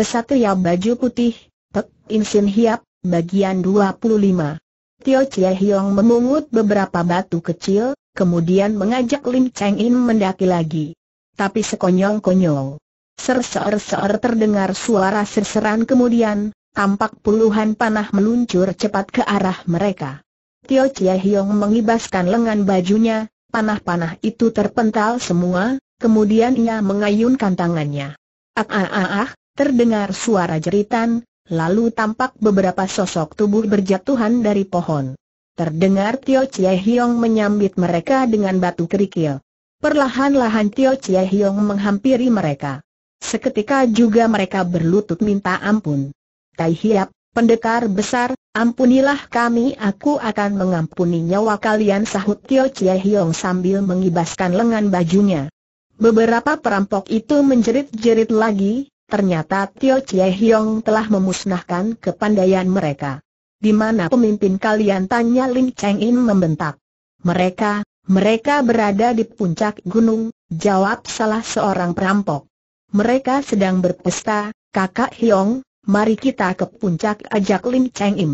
Kesatria baju putih, Pek In Hiap, bagian 25. Tio Chie Hiong memungut beberapa batu kecil, kemudian mengajak Lim Cheng In mendaki lagi. Tapi sekonyong konyong ser Ser-ser-ser terdengar suara serseran kemudian, tampak puluhan panah meluncur cepat ke arah mereka. Tio Chie Hiong mengibaskan lengan bajunya, panah-panah itu terpental semua, kemudian ia mengayunkan tangannya. Ah ah ah ah, terdengar suara jeritan, lalu tampak beberapa sosok tubuh berjatuhan dari pohon. Terdengar Tio Chie Hiong menyambit mereka dengan batu kerikil. Perlahan-lahan Tio Chie Hiong menghampiri mereka. Seketika juga mereka berlutut minta ampun. Tai Hiap, pendekar besar, ampunilah kami aku akan mengampuni nyawa kalian sahut Tio Chie Hiong sambil mengibaskan lengan bajunya. Beberapa perampok itu menjerit-jerit lagi, ternyata Tio Chie Hyong telah memusnahkan kepandaian mereka. Di mana pemimpin kalian tanya Lim Cheng In membentak. Mereka, mereka berada di puncak gunung, jawab salah seorang perampok. Mereka sedang berpesta, kakak Hyong, mari kita ke puncak ajak Lim Cheng In.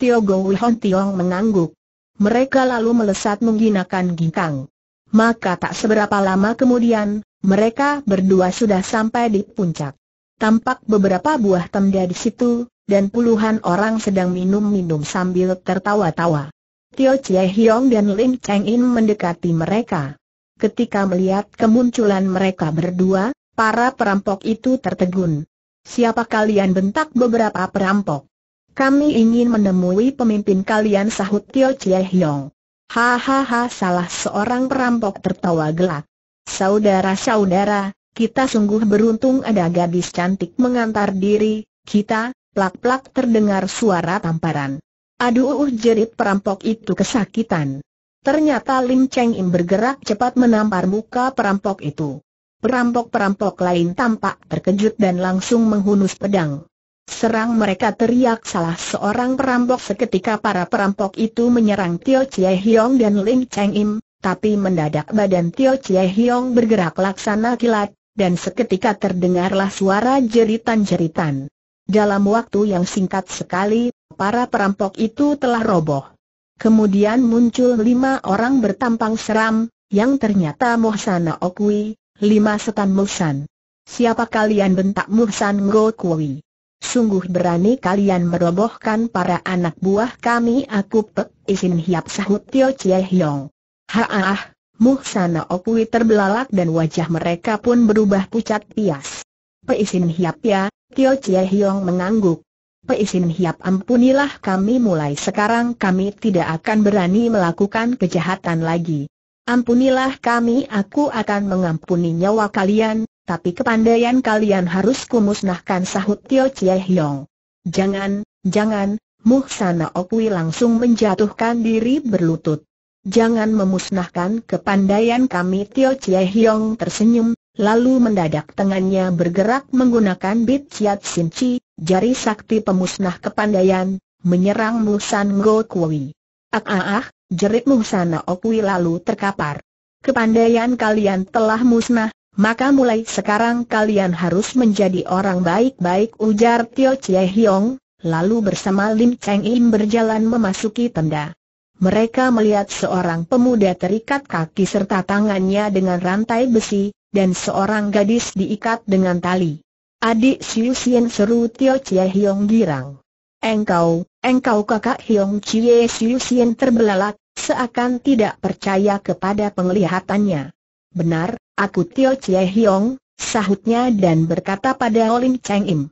Tio Go Hon Tiong mengangguk. Mereka lalu melesat menggunakan ginkang. Maka tak seberapa lama kemudian, mereka berdua sudah sampai di puncak. Tampak beberapa buah temda di situ, dan puluhan orang sedang minum-minum sambil tertawa-tawa. Tio Chie Hiong dan Lim Cheng In mendekati mereka. Ketika melihat kemunculan mereka berdua, para perampok itu tertegun. Siapa kalian bentak beberapa perampok? Kami ingin menemui pemimpin kalian sahut Tio Chie Hiong. Hahaha salah seorang perampok tertawa gelak. Saudara-saudara, kita sungguh beruntung ada gadis cantik mengantar diri, kita, plak-plak terdengar suara tamparan. Aduh uh, jerit perampok itu kesakitan. Ternyata Lim Cheng Im bergerak cepat menampar muka perampok itu. Perampok-perampok lain tampak terkejut dan langsung menghunus pedang. Serang mereka teriak salah seorang perampok seketika para perampok itu menyerang Tio Chie Hiong dan Lim Cheng Im, tapi mendadak badan Tio Chie Hiong bergerak laksana kilat, dan seketika terdengarlah suara jeritan-jeritan. Dalam waktu yang singkat sekali, para perampok itu telah roboh. Kemudian muncul lima orang bertampang seram, yang ternyata Mohsana Okui, lima setan Mohsan. Siapa kalian bentak Mohsan Ngokwi? Sungguh berani kalian merobohkan para anak buah kami aku pek isin hiap sahut Tio Chie Hiong. Haah, Muhsana Opui terbelalak dan wajah mereka pun berubah pucat pias. Peisin Hiap ya, Tio Chie Hiong mengangguk. Peisin Hiap ampunilah kami mulai sekarang kami tidak akan berani melakukan kejahatan lagi. Ampunilah kami aku akan mengampuni nyawa kalian, tapi kepandaian kalian harus kumusnahkan sahut Tio Chie Hiong. Jangan, jangan, Muhsana Okui langsung menjatuhkan diri berlutut. Jangan memusnahkan kepandaian kami Tio Chie Hiong tersenyum, lalu mendadak tangannya bergerak menggunakan bit siat Sin jari sakti pemusnah kepandaian, menyerang Musan Go Kui. Ah ah ah, jerit Musana Okui lalu terkapar. Kepandaian kalian telah musnah, maka mulai sekarang kalian harus menjadi orang baik-baik ujar Tio Chie Hiong, lalu bersama Lim Cheng Im berjalan memasuki tenda mereka melihat seorang pemuda terikat kaki serta tangannya dengan rantai besi, dan seorang gadis diikat dengan tali. Adik Siu Sien seru Tio Chie Hiong girang. Engkau, engkau kakak Hiong Chie Siu Sien terbelalak, seakan tidak percaya kepada penglihatannya. Benar, aku Tio Chie Hiong, sahutnya dan berkata pada Olin Cheng Im.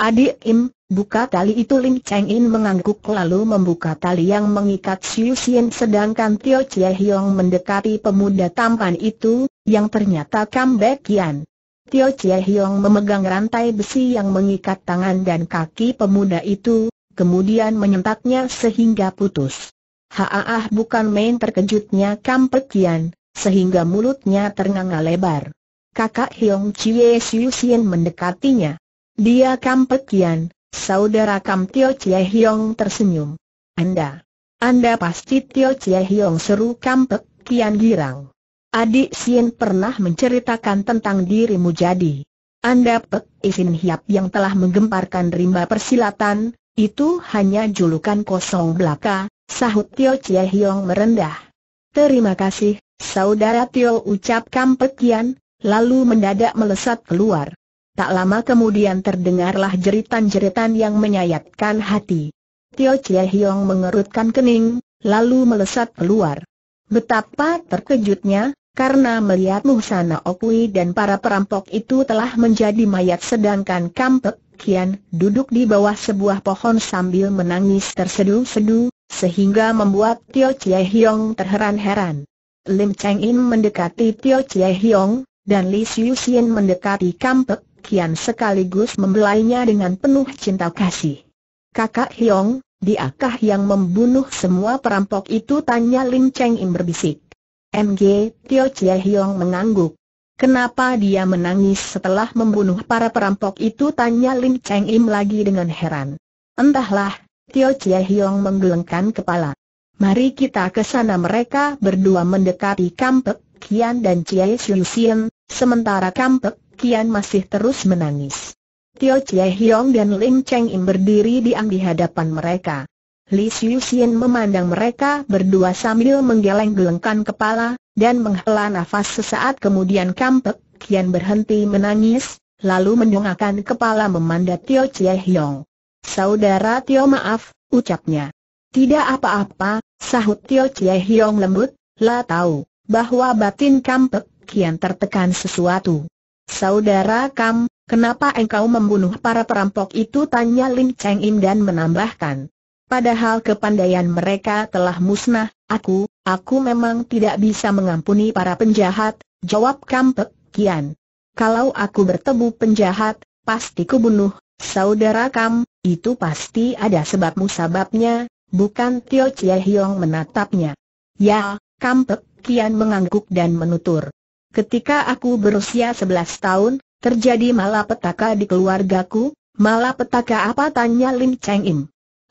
Adik Im, Buka tali itu Lin Cheng In mengangguk lalu membuka tali yang mengikat Xiu Xian sedangkan Tio Chie Hiong mendekati pemuda tampan itu, yang ternyata Kam comeback Kian. Tio Chie Hiong memegang rantai besi yang mengikat tangan dan kaki pemuda itu, kemudian menyentaknya sehingga putus. Haah bukan main terkejutnya Kam Kampek Kian, sehingga mulutnya ternganga lebar. Kakak Hiong Chie Xiu Xian mendekatinya. Dia Kam Kampek Kian Saudara Kam Tio Chie Hiong tersenyum. Anda. Anda pasti Tio Chie Hiong seru Kam Pek Kian Girang. Adik Sien pernah menceritakan tentang dirimu jadi. Anda Pek Isin Hiap yang telah menggemparkan rimba persilatan, itu hanya julukan kosong belaka, sahut Tio Chie Hiong merendah. Terima kasih, Saudara Tio ucap Kam Pek Kian, lalu mendadak melesat keluar. Tak lama kemudian terdengarlah jeritan-jeritan yang menyayatkan hati. Tio Chie Hiong mengerutkan kening, lalu melesat keluar. Betapa terkejutnya, karena melihat Muhsana Okui dan para perampok itu telah menjadi mayat sedangkan Kampek Kian duduk di bawah sebuah pohon sambil menangis tersedu-sedu, sehingga membuat Tio Chie Hiong terheran-heran. Lim Cheng In mendekati Tio Chie Hiong, dan Li Siu Sien mendekati Kampek Kian sekaligus membelainya dengan penuh cinta kasih. Kakak Hiong, diakah yang membunuh semua perampok itu? Tanya Lin Cheng Im berbisik. MG, Tio Chia Hiong mengangguk. Kenapa dia menangis setelah membunuh para perampok itu? Tanya Lin Cheng Im lagi dengan heran. Entahlah, Tio Chia Hiong menggelengkan kepala. Mari kita ke sana mereka berdua mendekati Kampek Kian dan Chie Shui Sien, sementara Kampek Kian masih terus menangis. Tio Chie Hiong dan Lim Cheng Im berdiri diam di hadapan mereka. Li Siu Sien memandang mereka berdua sambil menggeleng-gelengkan kepala, dan menghela nafas sesaat kemudian Kampek Kian berhenti menangis, lalu menyongakkan kepala memandat Tio Chie Hiong. Saudara Tio maaf, ucapnya. Tidak apa-apa, sahut Tio Chie Hiong lembut, lah tahu, bahwa batin Kampek Kian tertekan sesuatu. Saudara Kam, kenapa engkau membunuh para perampok itu? Tanya Lin Cheng Im dan menambahkan. Padahal kepandaian mereka telah musnah, aku, aku memang tidak bisa mengampuni para penjahat, jawab Kam Pek Kian. Kalau aku bertemu penjahat, pasti kubunuh, saudara Kam, itu pasti ada sebabmu sebabnya, bukan Tio Chie Hiong menatapnya. Ya, Kam Pek Kian mengangguk dan menutur. Ketika aku berusia 11 tahun, terjadi malapetaka di keluargaku, malapetaka apa tanya Lim Cheng Im.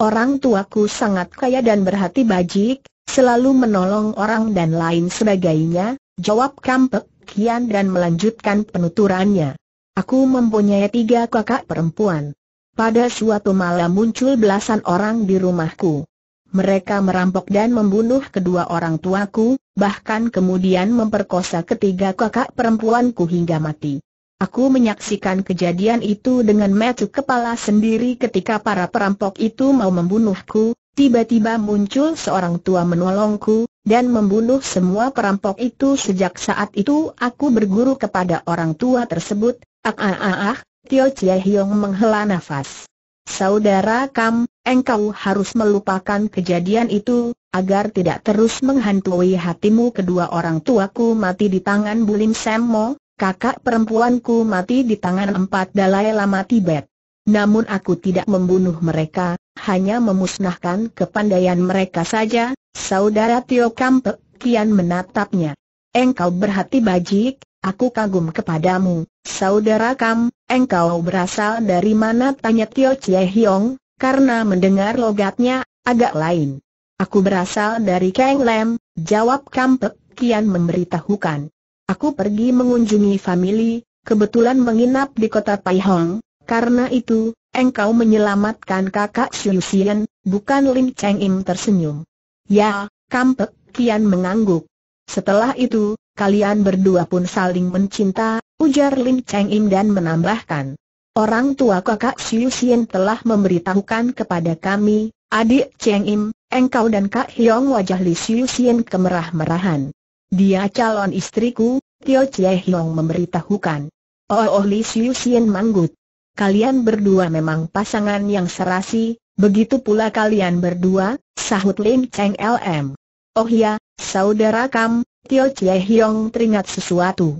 Orang tuaku sangat kaya dan berhati bajik, selalu menolong orang dan lain sebagainya, jawab Kampek Kian dan melanjutkan penuturannya. Aku mempunyai tiga kakak perempuan. Pada suatu malam muncul belasan orang di rumahku. Mereka merampok dan membunuh kedua orang tuaku, bahkan kemudian memperkosa ketiga kakak perempuanku hingga mati. Aku menyaksikan kejadian itu dengan mata kepala sendiri ketika para perampok itu mau membunuhku, tiba-tiba muncul seorang tua menolongku, dan membunuh semua perampok itu sejak saat itu aku berguru kepada orang tua tersebut, ah ah ah, ah Tio Chie Hiong menghela nafas. Saudara Kam, engkau harus melupakan kejadian itu, agar tidak terus menghantui hatimu kedua orang tuaku mati di tangan Bulim Semmo, kakak perempuanku mati di tangan empat Dalai Lama Tibet. Namun aku tidak membunuh mereka, hanya memusnahkan kepandaian mereka saja, saudara Tio Kampe, kian menatapnya. Engkau berhati bajik, aku kagum kepadamu, saudara Kam, Engkau berasal dari mana? Tanya Tio Chie Hiong, karena mendengar logatnya, agak lain. Aku berasal dari Kang Lam, jawab Kampek Kian memberitahukan. Aku pergi mengunjungi famili, kebetulan menginap di kota Pai Hong. karena itu, engkau menyelamatkan kakak Xiu Xian, bukan Lin Cheng Im tersenyum. Ya, Kampek Kian mengangguk. Setelah itu, kalian berdua pun saling mencinta, ujar Lim Cheng Im dan menambahkan. Orang tua kakak Xiu Xian telah memberitahukan kepada kami, adik Cheng Im, engkau dan Kak Hiong wajah Li Xiu Xian kemerah-merahan. Dia calon istriku, Tio Chie Hiong memberitahukan. Oh, oh Li Xiu Xian manggut. Kalian berdua memang pasangan yang serasi, begitu pula kalian berdua, sahut Lim Cheng LM. Oh ya, saudara Kam, Tio Chie Hiong teringat sesuatu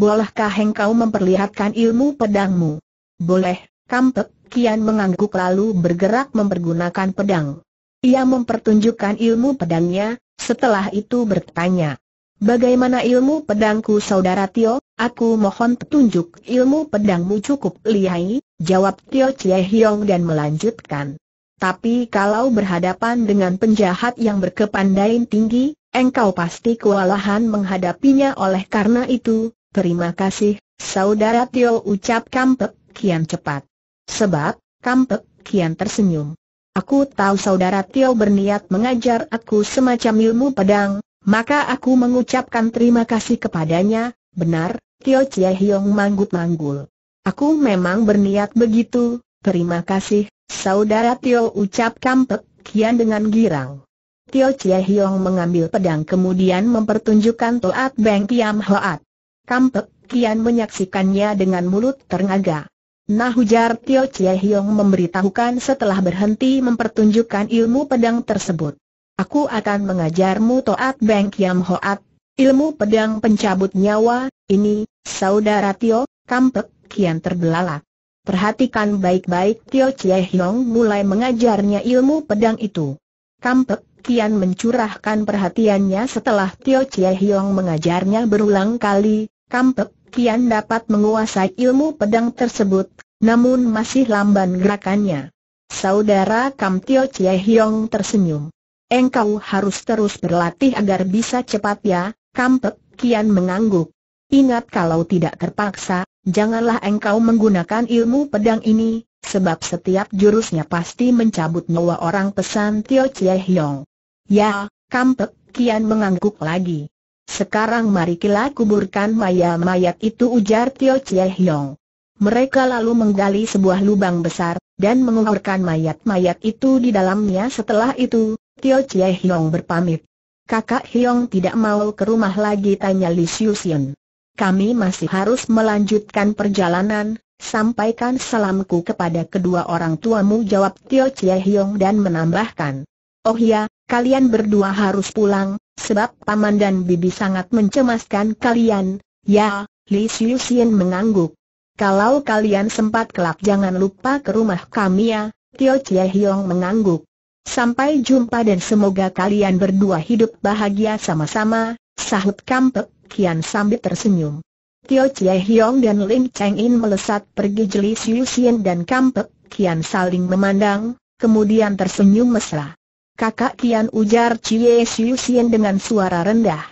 bolehkah engkau memperlihatkan ilmu pedangmu? Boleh, Kampek Kian mengangguk lalu bergerak mempergunakan pedang. Ia mempertunjukkan ilmu pedangnya, setelah itu bertanya. Bagaimana ilmu pedangku saudara Tio, aku mohon petunjuk ilmu pedangmu cukup lihai, jawab Tio Chie Hiong dan melanjutkan. Tapi kalau berhadapan dengan penjahat yang berkepandaian tinggi, engkau pasti kewalahan menghadapinya oleh karena itu, Terima kasih, Saudara Tio ucap Kampek Kian cepat. Sebab, Kampek Kian tersenyum. Aku tahu Saudara Tio berniat mengajar aku semacam ilmu pedang, maka aku mengucapkan terima kasih kepadanya, benar, Tio Chie Hiong manggut-manggul. Aku memang berniat begitu, terima kasih, Saudara Tio ucap Kampek Kian dengan girang. Tio Chie Hiong mengambil pedang kemudian mempertunjukkan Toat Beng Kiam Hoat. Kampek Kian menyaksikannya dengan mulut ternaga. Nah hujar Tio Chie Hiong memberitahukan setelah berhenti mempertunjukkan ilmu pedang tersebut. Aku akan mengajarmu Toat Beng Kiam Hoat, ilmu pedang pencabut nyawa, ini, saudara Tio, Kampek Kian terbelalak. Perhatikan baik-baik Tio Chie Hiong mulai mengajarnya ilmu pedang itu. Kampek Kian mencurahkan perhatiannya setelah Tio Chie Hiong mengajarnya berulang kali, Kampek Kian dapat menguasai ilmu pedang tersebut, namun masih lamban gerakannya. Saudara Kam Tio Chie Hiong tersenyum. Engkau harus terus berlatih agar bisa cepat ya, Kampek Kian mengangguk. Ingat kalau tidak terpaksa, janganlah engkau menggunakan ilmu pedang ini, sebab setiap jurusnya pasti mencabut nyawa orang pesan Tio Chie Hiong. Ya, Kampek Kian mengangguk lagi. Sekarang mari kita kuburkan mayat-mayat itu ujar Tio Chie Hiong. Mereka lalu menggali sebuah lubang besar, dan mengeluarkan mayat-mayat itu di dalamnya setelah itu, Tio Chie Hiong berpamit. Kakak Hiong tidak mau ke rumah lagi tanya Li Xian. Kami masih harus melanjutkan perjalanan, sampaikan salamku kepada kedua orang tuamu jawab Tio Chie Hiong dan menambahkan. Oh ya, kalian berdua harus pulang, sebab paman dan bibi sangat mencemaskan kalian. Ya, Li Xiuxian mengangguk. Kalau kalian sempat kelak jangan lupa ke rumah kami ya, Tio Chie Hiong mengangguk. Sampai jumpa dan semoga kalian berdua hidup bahagia sama-sama, sahut Kampek Kian sambil tersenyum. Tio Chie Hiong dan Lin Cheng In melesat pergi jeli Xiu Xian dan Kampek Kian saling memandang, kemudian tersenyum mesra. Kakak Kian ujar Cie Siu Sien dengan suara rendah.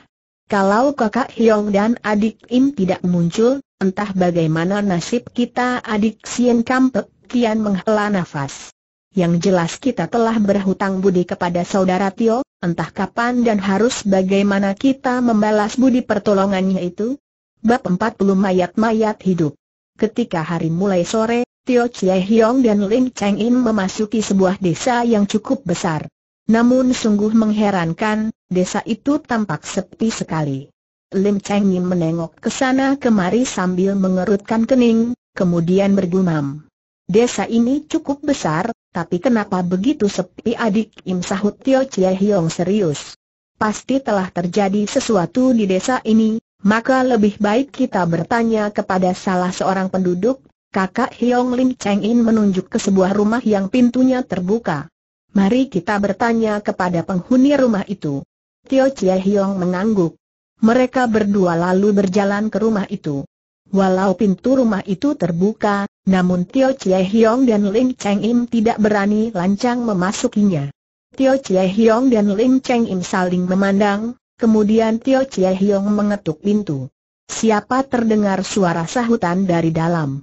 Kalau kakak Hiong dan adik Im tidak muncul, entah bagaimana nasib kita adik Sien Kampek, Kian menghela nafas. Yang jelas kita telah berhutang budi kepada saudara Tio, entah kapan dan harus bagaimana kita membalas budi pertolongannya itu. Bab 40 Mayat-Mayat Hidup Ketika hari mulai sore, Tio Chie Hiong dan Lin Cheng In memasuki sebuah desa yang cukup besar. Namun sungguh mengherankan, desa itu tampak sepi sekali. Lim Cheng Yim menengok ke sana kemari sambil mengerutkan kening, kemudian bergumam. Desa ini cukup besar, tapi kenapa begitu sepi adik Im sahut Tio Chie Hiong serius. Pasti telah terjadi sesuatu di desa ini, maka lebih baik kita bertanya kepada salah seorang penduduk, kakak Hiong Lim Cheng Yin menunjuk ke sebuah rumah yang pintunya terbuka. Mari kita bertanya kepada penghuni rumah itu. Tio Chie Hiong mengangguk. Mereka berdua lalu berjalan ke rumah itu. Walau pintu rumah itu terbuka, namun Tio Chie Hiong dan Ling Cheng Im tidak berani lancang memasukinya. Tio Chie Hiong dan Ling Cheng Im saling memandang, kemudian Tio Chie Hiong mengetuk pintu. Siapa terdengar suara sahutan dari dalam?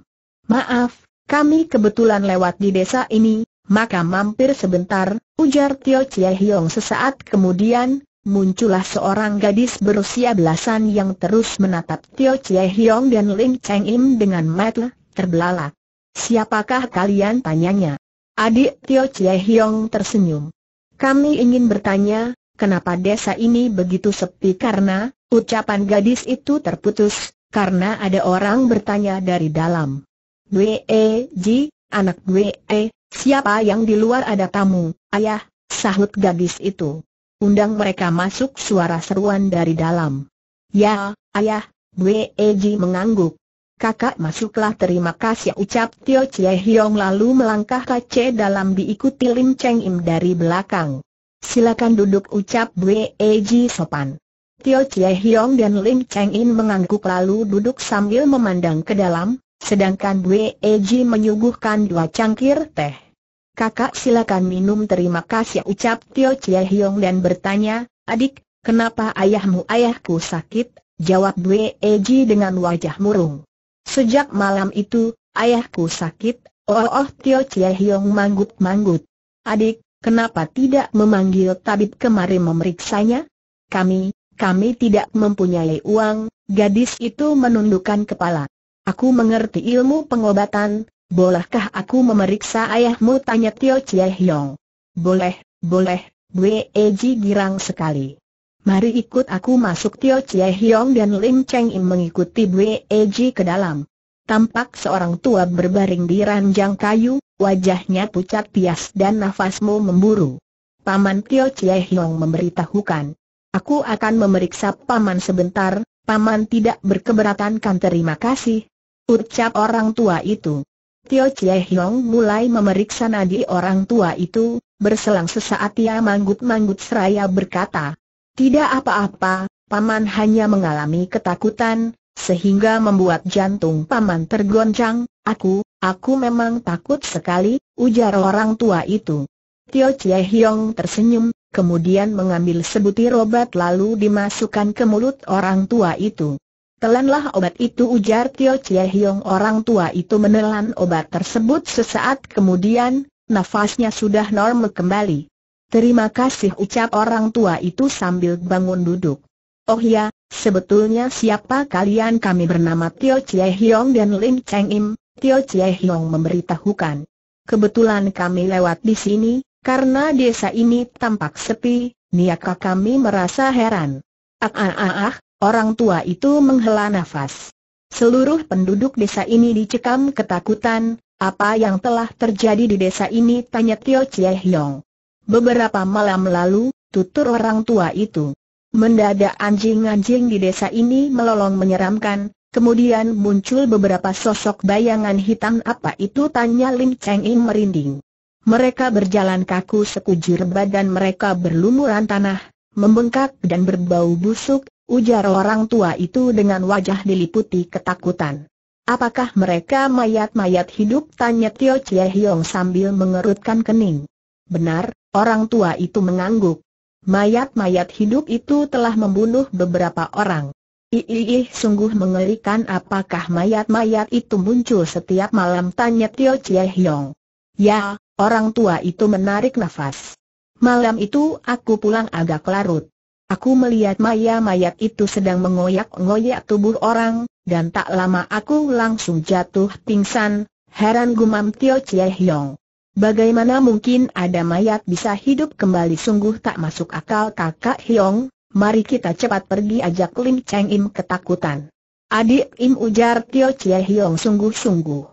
Maaf, kami kebetulan lewat di desa ini, maka mampir sebentar, ujar Tio Chie Hiong sesaat kemudian, muncullah seorang gadis berusia belasan yang terus menatap Tio Chie Hiong dan Lim Cheng Im dengan mata terbelalak. Siapakah kalian tanyanya? Adik Tio Chie Hiong tersenyum. Kami ingin bertanya, kenapa desa ini begitu sepi karena, ucapan gadis itu terputus, karena ada orang bertanya dari dalam. Wee Ji, anak Wee Siapa yang di luar ada tamu, ayah, sahut gadis itu. Undang mereka masuk suara seruan dari dalam. Ya, ayah, Wei Eji mengangguk. Kakak masuklah terima kasih ucap Tio Chie Hiong lalu melangkah kace dalam diikuti Lim Cheng Im dari belakang. Silakan duduk ucap Wei Eji sopan. Tio Chie Hiong dan Lim Cheng Im mengangguk lalu duduk sambil memandang ke dalam, Sedangkan Bu Eji menyuguhkan dua cangkir teh. Kakak silakan minum terima kasih ucap Tio Chia Hiong dan bertanya, adik, kenapa ayahmu ayahku sakit? Jawab Bu Eji dengan wajah murung. Sejak malam itu, ayahku sakit, oh oh Tio Chia Hiong manggut-manggut. Adik, kenapa tidak memanggil tabib kemari memeriksanya? Kami, kami tidak mempunyai uang, gadis itu menundukkan kepala. Aku mengerti ilmu pengobatan, bolehkah aku memeriksa ayahmu? Tanya Tio Chie Hiong. Boleh, boleh, Bwe Eji girang sekali. Mari ikut aku masuk Tio Chie Hiong dan Lim Cheng Im mengikuti Bwe Eji ke dalam. Tampak seorang tua berbaring di ranjang kayu, wajahnya pucat pias dan nafasmu memburu. Paman Tio Chie Hiong memberitahukan. Aku akan memeriksa paman sebentar, paman tidak berkeberatan kan terima kasih, ucap orang tua itu. Tio Chie Hiong mulai memeriksa nadi orang tua itu, berselang sesaat ia manggut-manggut seraya berkata, Tidak apa-apa, Paman hanya mengalami ketakutan, sehingga membuat jantung Paman tergoncang, aku, aku memang takut sekali, ujar orang tua itu. Tio Chie Hiong tersenyum, kemudian mengambil sebutir obat lalu dimasukkan ke mulut orang tua itu. Telanlah obat itu ujar Tio Chie Hiong orang tua itu menelan obat tersebut sesaat kemudian, nafasnya sudah normal kembali. Terima kasih ucap orang tua itu sambil bangun duduk. Oh ya, sebetulnya siapa kalian kami bernama Tio Chie Hiong dan Lim Cheng Im, Tio Chie Hiong memberitahukan. Kebetulan kami lewat di sini, karena desa ini tampak sepi, niaka kami merasa heran. Ah ah ah ah, Orang tua itu menghela nafas. Seluruh penduduk desa ini dicekam ketakutan, apa yang telah terjadi di desa ini tanya Tio Chie Hiong. Beberapa malam lalu, tutur orang tua itu. Mendadak anjing-anjing di desa ini melolong menyeramkan, kemudian muncul beberapa sosok bayangan hitam apa itu tanya Lin Cheng In merinding. Mereka berjalan kaku sekujur badan mereka berlumuran tanah, membengkak dan berbau busuk, Ujar orang tua itu dengan wajah diliputi ketakutan. Apakah mereka mayat-mayat hidup? Tanya Tio Chie Hiong sambil mengerutkan kening. Benar, orang tua itu mengangguk. Mayat-mayat hidup itu telah membunuh beberapa orang. Iiih sungguh mengerikan apakah mayat-mayat itu muncul setiap malam? Tanya Tio Chie Hiong. Ya, orang tua itu menarik nafas. Malam itu aku pulang agak larut. Aku melihat mayat mayat itu sedang mengoyak-ngoyak tubuh orang, dan tak lama aku langsung jatuh pingsan, heran gumam Tio Chie Hiong. Bagaimana mungkin ada mayat bisa hidup kembali sungguh tak masuk akal kakak Hiong. mari kita cepat pergi ajak Lim Cheng Im ketakutan. Adik Im ujar Tio Chie Hiong sungguh-sungguh.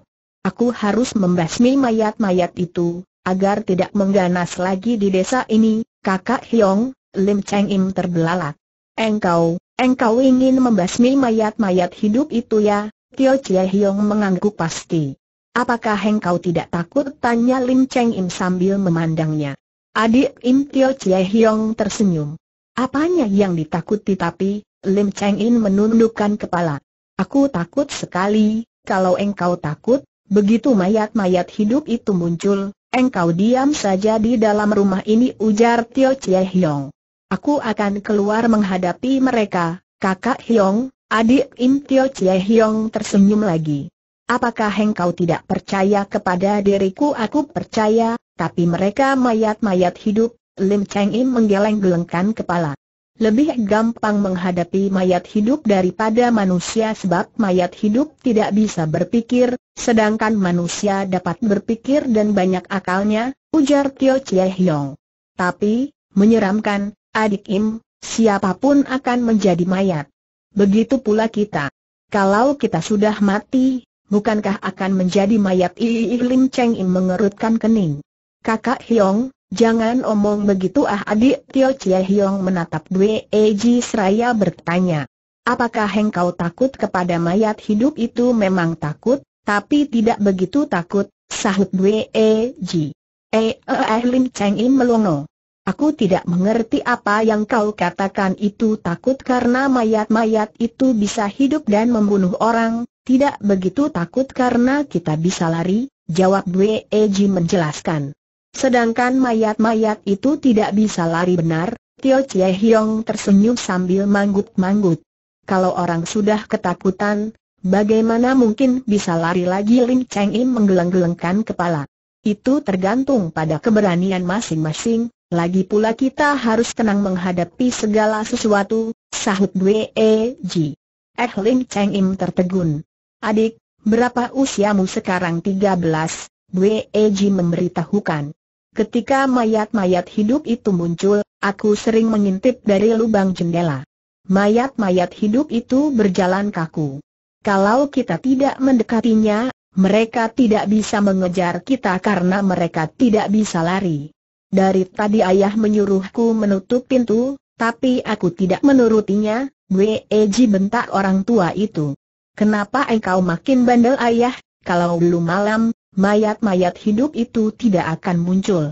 Aku harus membasmi mayat-mayat itu, agar tidak mengganas lagi di desa ini, kakak Hiong. Lim Cheng Im terbelalak. Engkau, engkau ingin membasmi mayat-mayat hidup itu ya? Tio Chie Hiong mengangguk pasti. Apakah engkau tidak takut? Tanya Lim Cheng Im sambil memandangnya. Adik Im Tio Chie Hiong tersenyum. Apanya yang ditakuti tapi, Lim Cheng In menundukkan kepala. Aku takut sekali, kalau engkau takut, begitu mayat-mayat hidup itu muncul, engkau diam saja di dalam rumah ini ujar Tio Chie Hiong. Aku akan keluar menghadapi mereka, kakak Hiong, adik Im Tio Chie Hiong tersenyum lagi. Apakah engkau tidak percaya kepada diriku? Aku percaya, tapi mereka mayat-mayat hidup, Lim Cheng Im menggeleng-gelengkan kepala. Lebih gampang menghadapi mayat hidup daripada manusia sebab mayat hidup tidak bisa berpikir, sedangkan manusia dapat berpikir dan banyak akalnya, ujar Tio Chie Hiong. Tapi, menyeramkan, Adik Im, siapapun akan menjadi mayat. Begitu pula kita. Kalau kita sudah mati, bukankah akan menjadi mayat Ii Lim Cheng Im mengerutkan kening. Kakak Hiong, jangan omong begitu ah adik Tio Chia Hiong menatap Dwe Eji seraya bertanya. Apakah engkau takut kepada mayat hidup itu memang takut, tapi tidak begitu takut, sahut Dwe E eh, eh, eh, Lim Cheng Im melongo. Aku tidak mengerti apa yang kau katakan itu takut karena mayat-mayat itu bisa hidup dan membunuh orang, tidak begitu takut karena kita bisa lari, jawab Wei Eji menjelaskan. Sedangkan mayat-mayat itu tidak bisa lari benar, Tio Chie Hiong tersenyum sambil manggut-manggut. Kalau orang sudah ketakutan, bagaimana mungkin bisa lari lagi Lin Cheng Im menggeleng-gelengkan kepala. Itu tergantung pada keberanian masing-masing, lagi pula kita harus tenang menghadapi segala sesuatu, sahut W.E.G. Ji. Eh Lin Cheng Im tertegun. Adik, berapa usiamu sekarang 13? Wei e. memberitahukan. Ketika mayat-mayat hidup itu muncul, aku sering mengintip dari lubang jendela. Mayat-mayat hidup itu berjalan kaku. Kalau kita tidak mendekatinya, mereka tidak bisa mengejar kita karena mereka tidak bisa lari. Dari tadi ayah menyuruhku menutup pintu, tapi aku tidak menurutinya, Weji bentak orang tua itu. Kenapa engkau makin bandel ayah, kalau belum malam, mayat-mayat hidup itu tidak akan muncul.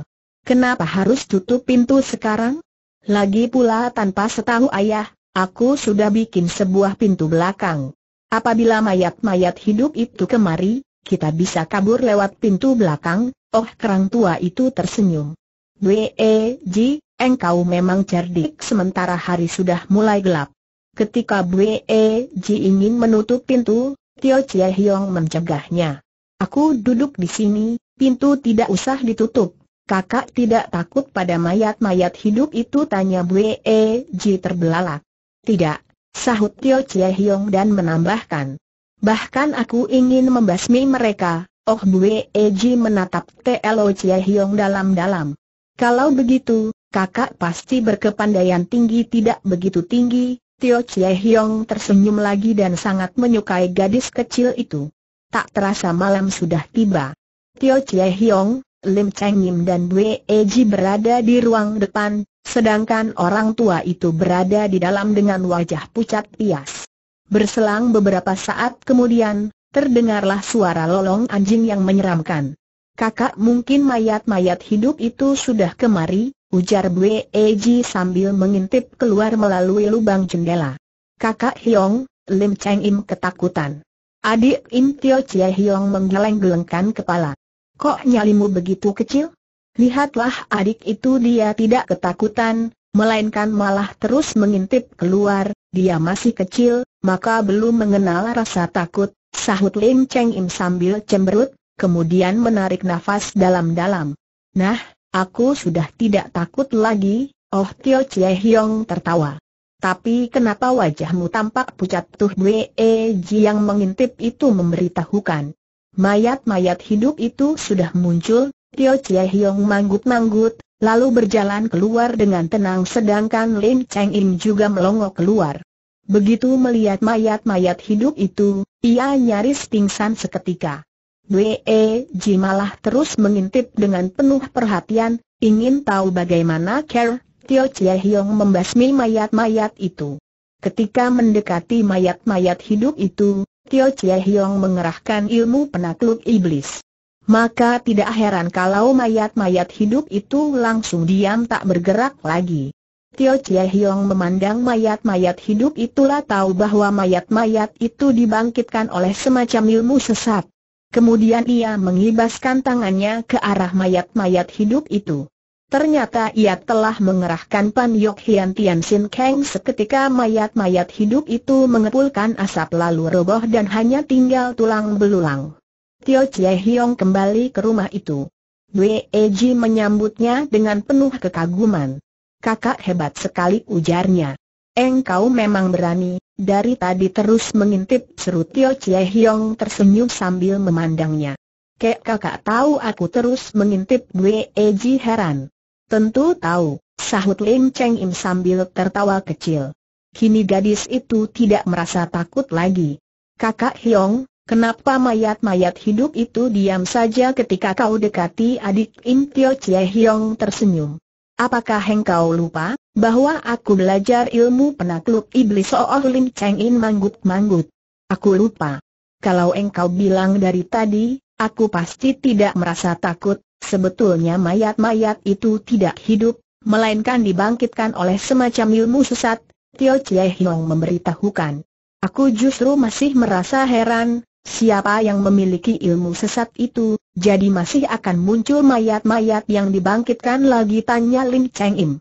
Kenapa harus tutup pintu sekarang? Lagi pula tanpa setahu ayah, aku sudah bikin sebuah pintu belakang. Apabila mayat-mayat hidup itu kemari, kita bisa kabur lewat pintu belakang, oh kerang tua itu tersenyum. Ji, e engkau memang cerdik sementara hari sudah mulai gelap. Ketika Ji e ingin menutup pintu, Tio Chie Hiong mencegahnya. Aku duduk di sini, pintu tidak usah ditutup. Kakak tidak takut pada mayat-mayat hidup itu tanya Ji e terbelalak. Tidak, sahut Tio Chie Hiong dan menambahkan. Bahkan aku ingin membasmi mereka, Oh Bue Eji menatap T.L.O. Chie Hiong dalam-dalam. Kalau begitu, kakak pasti berkepandaian tinggi tidak begitu tinggi, Tio Chie Hiong tersenyum lagi dan sangat menyukai gadis kecil itu. Tak terasa malam sudah tiba. Tio Chie Hiong, Lim Cheng Yim dan Wei Eji berada di ruang depan, sedangkan orang tua itu berada di dalam dengan wajah pucat pias. Berselang beberapa saat kemudian, terdengarlah suara lolong anjing yang menyeramkan. Kakak mungkin mayat-mayat hidup itu sudah kemari, ujar Bwe Eji sambil mengintip keluar melalui lubang jendela. Kakak Hiong, Lim Cheng Im ketakutan. Adik Im Tio Chie Hiong menggeleng-gelengkan kepala. Kok nyalimu begitu kecil? Lihatlah adik itu dia tidak ketakutan, melainkan malah terus mengintip keluar, dia masih kecil, maka belum mengenal rasa takut, sahut Lim Cheng Im sambil cemberut, kemudian menarik nafas dalam-dalam. Nah, aku sudah tidak takut lagi, Oh Tio Chie Hiong tertawa. Tapi kenapa wajahmu tampak pucat tuh Wei e Ji yang mengintip itu memberitahukan. Mayat-mayat hidup itu sudah muncul, Tio Chie Hiong manggut-manggut, lalu berjalan keluar dengan tenang sedangkan Lin Cheng Im juga melongo keluar. Begitu melihat mayat-mayat hidup itu, ia nyaris pingsan seketika. Wee Ji malah terus mengintip dengan penuh perhatian, ingin tahu bagaimana Ker Tio Chie Hiong membasmi mayat-mayat itu. Ketika mendekati mayat-mayat hidup itu, Tio Chie Hiong mengerahkan ilmu penakluk iblis. Maka tidak heran kalau mayat-mayat hidup itu langsung diam tak bergerak lagi. Tio Chie Hiong memandang mayat-mayat hidup itulah tahu bahwa mayat-mayat itu dibangkitkan oleh semacam ilmu sesat. Kemudian ia mengibaskan tangannya ke arah mayat-mayat hidup itu. Ternyata ia telah mengerahkan Pan Yok Hian Tian Sin Kang seketika mayat-mayat hidup itu mengepulkan asap lalu roboh dan hanya tinggal tulang belulang. Tio Chie Hiong kembali ke rumah itu. Wei Eji menyambutnya dengan penuh kekaguman. Kakak hebat sekali ujarnya. Engkau memang berani, dari tadi terus mengintip seru Tio Chie Hiong tersenyum sambil memandangnya. Kek kakak tahu aku terus mengintip gue Eji heran. Tentu tahu, sahut Lim Cheng Im sambil tertawa kecil. Kini gadis itu tidak merasa takut lagi. Kakak Hiong, kenapa mayat-mayat hidup itu diam saja ketika kau dekati adik Im Tio Chie Hiong tersenyum? Apakah engkau lupa, bahwa aku belajar ilmu penakluk iblis Oh Lim Cheng In manggut-manggut? Aku lupa. Kalau engkau bilang dari tadi, aku pasti tidak merasa takut, sebetulnya mayat-mayat itu tidak hidup, melainkan dibangkitkan oleh semacam ilmu sesat, Tio Chie Hiong memberitahukan. Aku justru masih merasa heran, Siapa yang memiliki ilmu sesat itu, jadi masih akan muncul mayat-mayat yang dibangkitkan lagi tanya Lim Cheng Im.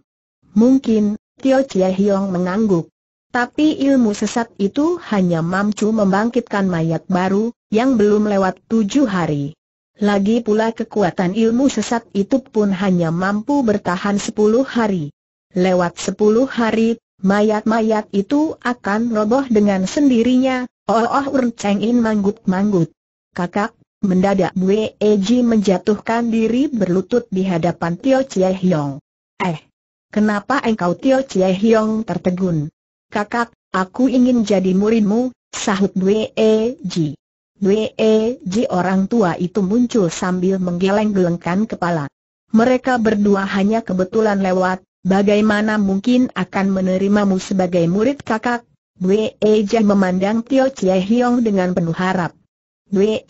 Mungkin, Tio Chie Hiong mengangguk. Tapi ilmu sesat itu hanya mampu membangkitkan mayat baru, yang belum lewat tujuh hari. Lagi pula kekuatan ilmu sesat itu pun hanya mampu bertahan sepuluh hari. Lewat sepuluh hari, Mayat-mayat itu akan roboh dengan sendirinya, oh oh Urn Cheng In manggut-manggut. Kakak, mendadak E Eji menjatuhkan diri berlutut di hadapan Tio Chie Hiong. Eh, kenapa engkau Tio Chie Hiong tertegun? Kakak, aku ingin jadi muridmu, sahut J. Eji. E Eji orang tua itu muncul sambil menggeleng-gelengkan kepala. Mereka berdua hanya kebetulan lewat, Bagaimana mungkin akan menerimamu sebagai murid kakak? Bwe Ji memandang Tio Chie Hiong dengan penuh harap. Bwe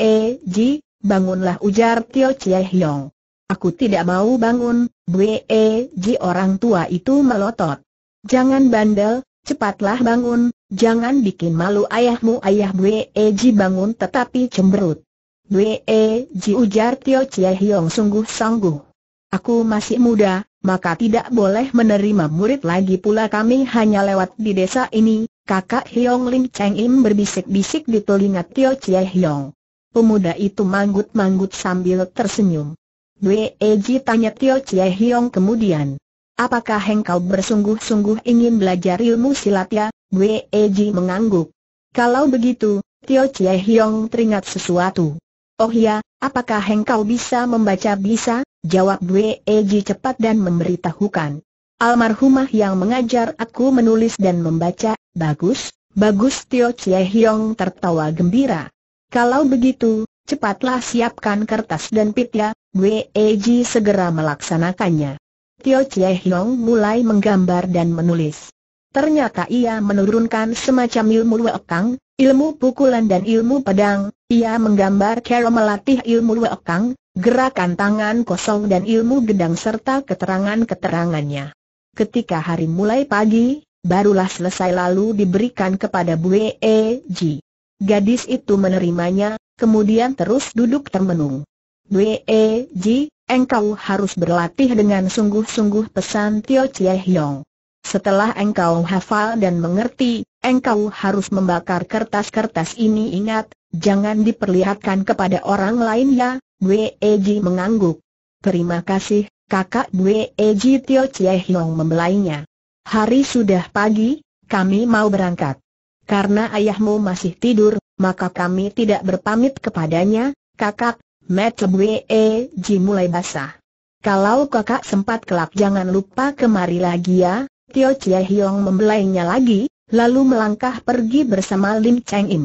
Ji, bangunlah ujar Tio Chie Hiong. Aku tidak mau bangun, Bwe Ji orang tua itu melotot. Jangan bandel, cepatlah bangun, jangan bikin malu ayahmu ayah Bwe Ji bangun tetapi cemberut. Bwe Ji ujar Tio Chie Hiong sungguh-sungguh. Aku masih muda, maka tidak boleh menerima murid lagi pula kami hanya lewat di desa ini, kakak Hiong Lim Cheng Im berbisik-bisik di telinga Tio Chie Hiong. Pemuda itu manggut-manggut sambil tersenyum. Dwee Eji tanya Tio Chie Hiong kemudian. Apakah engkau bersungguh-sungguh ingin belajar ilmu silat ya? Dwe Eji mengangguk. Kalau begitu, Tio Chie Hiong teringat sesuatu. Oh ya, apakah engkau bisa membaca bisa? Jawab Bwe Eji cepat dan memberitahukan. Almarhumah yang mengajar aku menulis dan membaca, bagus, bagus Tio Chie Hiong tertawa gembira. Kalau begitu, cepatlah siapkan kertas dan pita Bwe Eji segera melaksanakannya. Tio Chie Hiong mulai menggambar dan menulis. Ternyata ia menurunkan semacam ilmu wekang, ilmu pukulan dan ilmu pedang, ia menggambar cara melatih ilmu wekang, gerakan tangan kosong dan ilmu gedang serta keterangan-keterangannya. Ketika hari mulai pagi, barulah selesai lalu diberikan kepada E G. Gadis itu menerimanya, kemudian terus duduk termenung. E G, engkau harus berlatih dengan sungguh-sungguh pesan Tio Chie Hiong. Setelah engkau hafal dan mengerti, engkau harus membakar kertas-kertas ini ingat, jangan diperlihatkan kepada orang lain ya, Bue Eji mengangguk. Terima kasih, kakak Bue Eji Tio Chie Hiong membelainya. Hari sudah pagi, kami mau berangkat. Karena ayahmu masih tidur, maka kami tidak berpamit kepadanya, kakak, Mata Bue Eji mulai basah. Kalau kakak sempat kelak jangan lupa kemari lagi ya, Tio Chie Hiong membelainya lagi, lalu melangkah pergi bersama Lim Cheng Im.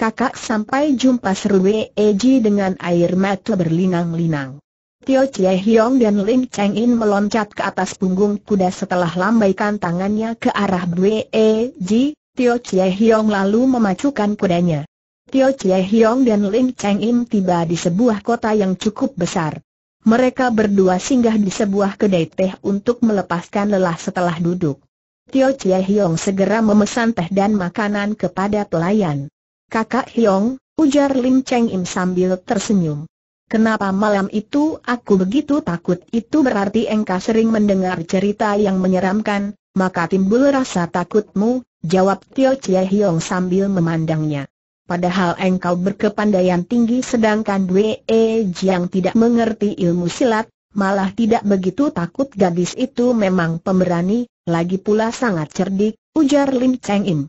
Kakak sampai jumpa seru dengan air mata berlinang-linang. Tio Chie Hiong dan Ling Cheng In meloncat ke atas punggung kuda setelah lambaikan tangannya ke arah Bwe Tio Chie Hiong lalu memacukan kudanya. Tio Chie Hiong dan Ling Cheng In tiba di sebuah kota yang cukup besar. Mereka berdua singgah di sebuah kedai teh untuk melepaskan lelah setelah duduk. Tio Chie Hiong segera memesan teh dan makanan kepada pelayan. Kakak Hiong, ujar Lim Cheng Im sambil tersenyum. Kenapa malam itu aku begitu takut itu berarti engkau sering mendengar cerita yang menyeramkan, maka timbul rasa takutmu, jawab Tio Chie Hiong sambil memandangnya. Padahal engkau berkepandaian tinggi sedangkan Dwe E Jiang tidak mengerti ilmu silat, malah tidak begitu takut gadis itu memang pemberani, lagi pula sangat cerdik, ujar Lim Cheng Im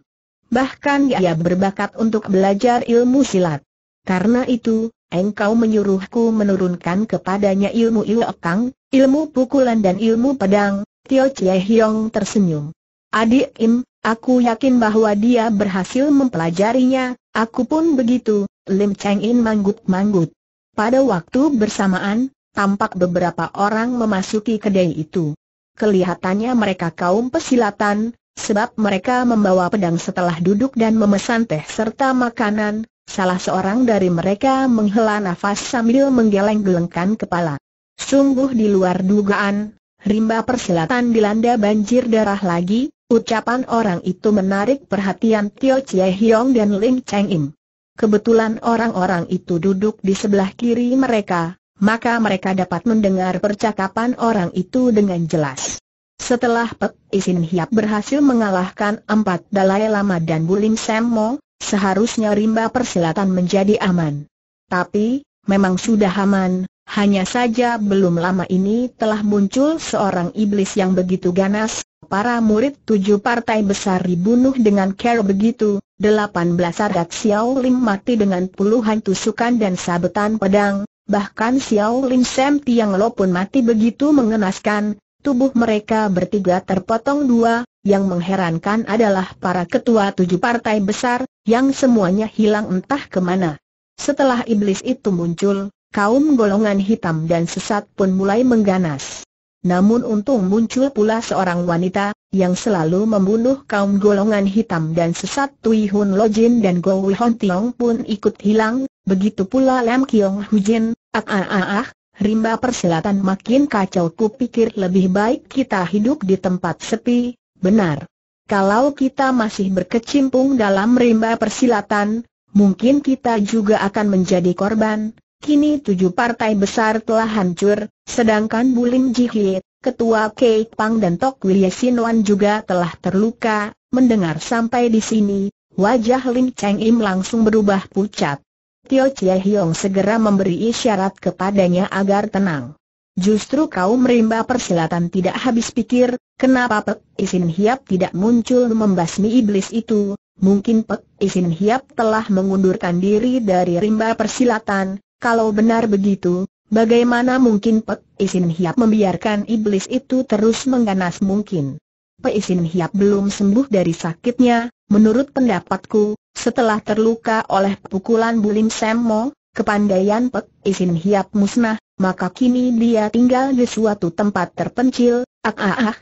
bahkan ia berbakat untuk belajar ilmu silat. Karena itu, engkau menyuruhku menurunkan kepadanya ilmu ilmu ilokang, ilmu pukulan dan ilmu pedang, Tio Chie Hiong tersenyum. Adik Im, aku yakin bahwa dia berhasil mempelajarinya, aku pun begitu, Lim Cheng In manggut-manggut. Pada waktu bersamaan, tampak beberapa orang memasuki kedai itu. Kelihatannya mereka kaum pesilatan, sebab mereka membawa pedang setelah duduk dan memesan teh serta makanan, salah seorang dari mereka menghela nafas sambil menggeleng-gelengkan kepala. Sungguh di luar dugaan, rimba persilatan dilanda banjir darah lagi, ucapan orang itu menarik perhatian Tio Chie Hiong dan Lim Cheng Im. Kebetulan orang-orang itu duduk di sebelah kiri mereka, maka mereka dapat mendengar percakapan orang itu dengan jelas. Setelah Pek Isin Hiap berhasil mengalahkan empat Dalai Lama dan Bulim Semmo, seharusnya rimba persilatan menjadi aman. Tapi, memang sudah aman, hanya saja belum lama ini telah muncul seorang iblis yang begitu ganas, para murid tujuh partai besar dibunuh dengan care begitu, delapan belas adat Xiao Lim mati dengan puluhan tusukan dan sabetan pedang, bahkan Xiao Lim Sam Tiang Lo pun mati begitu mengenaskan, tubuh mereka bertiga terpotong dua, yang mengherankan adalah para ketua tujuh partai besar, yang semuanya hilang entah kemana. Setelah iblis itu muncul, kaum golongan hitam dan sesat pun mulai mengganas. Namun untung muncul pula seorang wanita, yang selalu membunuh kaum golongan hitam dan sesat Tui Hun Lo Jin dan Gou Hon Tiong pun ikut hilang, begitu pula Lam Kiong Hu Jin, ah ah ah ah, rimba persilatan makin kacau ku pikir lebih baik kita hidup di tempat sepi, benar. Kalau kita masih berkecimpung dalam rimba persilatan, mungkin kita juga akan menjadi korban. Kini tujuh partai besar telah hancur, sedangkan Bulim Jihit, Ketua Kei Pang dan Tok Wilya Sinwan juga telah terluka. Mendengar sampai di sini, wajah Lim Cheng Im langsung berubah pucat. Tio Chie Hiong segera memberi isyarat kepadanya agar tenang. Justru kau merimba persilatan tidak habis pikir, kenapa Pek Isin Hiap tidak muncul membasmi iblis itu, mungkin Pek Isin Hiap telah mengundurkan diri dari rimba persilatan, kalau benar begitu, bagaimana mungkin Pek Isin Hiap membiarkan iblis itu terus mengganas mungkin? Pek Isin Hiap belum sembuh dari sakitnya, menurut pendapatku, setelah terluka oleh pukulan Bulim Semmo, kepandaian Pek Isin Hiap musnah, maka kini dia tinggal di suatu tempat terpencil, ak ah ah.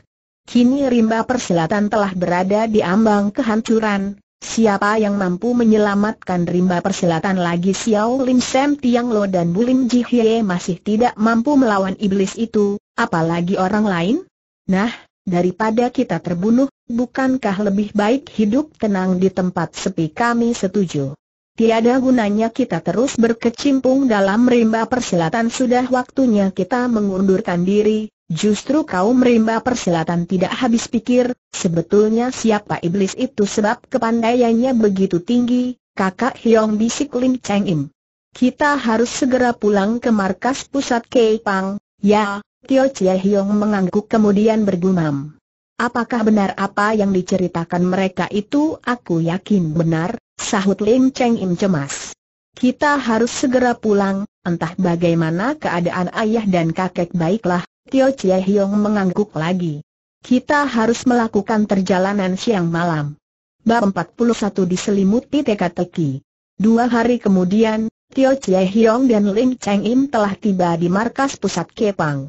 Kini rimba persilatan telah berada di ambang kehancuran, siapa yang mampu menyelamatkan rimba persilatan lagi Xiao Lim Sam Tiang Lo dan Bulim Ji Hye masih tidak mampu melawan iblis itu, apalagi orang lain? Nah, daripada kita terbunuh Bukankah lebih baik hidup tenang di tempat sepi kami setuju. Tiada gunanya kita terus berkecimpung dalam rimba persilatan sudah waktunya kita mengundurkan diri, justru kaum rimba persilatan tidak habis pikir, sebetulnya siapa iblis itu sebab kepandaiannya begitu tinggi, kakak Hiong bisik Lim Cheng Im. Kita harus segera pulang ke markas pusat Keipang, ya, Tio Chia Hiong mengangguk kemudian bergumam. Apakah benar apa yang diceritakan mereka itu? Aku yakin benar, sahut Lim Cheng Im cemas. Kita harus segera pulang, entah bagaimana keadaan ayah dan kakek baiklah, Tio Chie Hiong mengangguk lagi. Kita harus melakukan perjalanan siang malam. Bab 41 diselimuti teka-teki. Dua hari kemudian, Tio Chie Hiong dan Lim Cheng Im telah tiba di markas pusat Kepang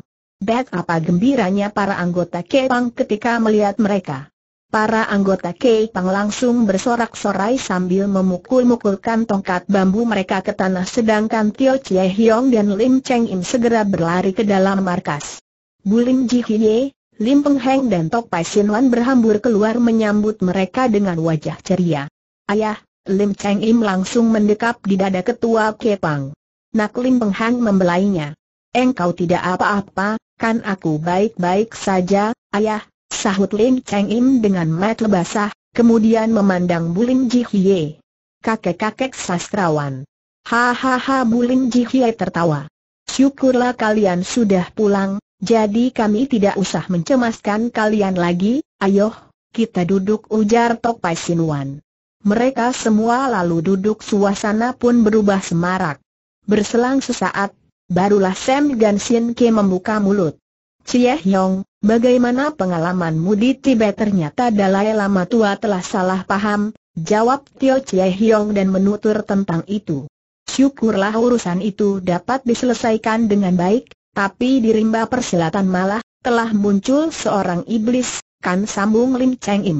apa gembiranya para anggota Kepang ketika melihat mereka. Para anggota Kepang langsung bersorak-sorai sambil memukul-mukulkan tongkat bambu mereka ke tanah sedangkan Tio Chie Hiong dan Lim Cheng Im segera berlari ke dalam markas. Bulim Ji Hye, Lim Peng Heng dan Tok Pai Sin Wan berhambur keluar menyambut mereka dengan wajah ceria. Ayah, Lim Cheng Im langsung mendekap di dada ketua Kepang. Nak Lim Peng Heng membelainya. Engkau tidak apa-apa, kan aku baik-baik saja, ayah, sahut Lin Cheng Im dengan mat lebasah, kemudian memandang Bulim Ji Hye. Kakek-kakek sastrawan. Hahaha Bulim Ji Hye tertawa. Syukurlah kalian sudah pulang, jadi kami tidak usah mencemaskan kalian lagi, Ayoh, kita duduk ujar Tok Pai Wan. Mereka semua lalu duduk suasana pun berubah semarak. Berselang sesaat, Barulah Sam Shin Ke membuka mulut. Cie Hyong, bagaimana pengalamanmu di Tibet ternyata Dalai Lama tua telah salah paham, jawab Tio Cie Hyong dan menutur tentang itu. Syukurlah urusan itu dapat diselesaikan dengan baik, tapi di rimba persilatan malah, telah muncul seorang iblis, kan sambung Lim Cheng Im.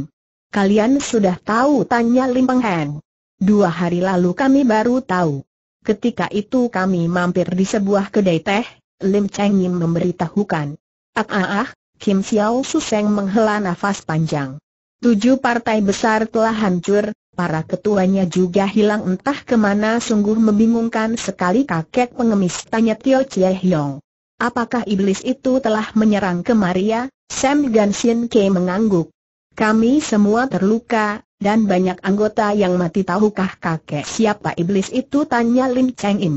Kalian sudah tahu tanya Lim Peng Heng. Dua hari lalu kami baru tahu. Ketika itu kami mampir di sebuah kedai teh, Lim Cheng Yim memberitahukan. Ah ah ah, Kim Xiao Suseng menghela nafas panjang. Tujuh partai besar telah hancur, para ketuanya juga hilang entah kemana sungguh membingungkan sekali kakek pengemis tanya Tio Chie Hiong. Apakah iblis itu telah menyerang kemaria? Maria? Sam Ganshin Kei mengangguk. Kami semua terluka, dan banyak anggota yang mati tahukah kakek siapa iblis itu tanya Lim Cheng Im.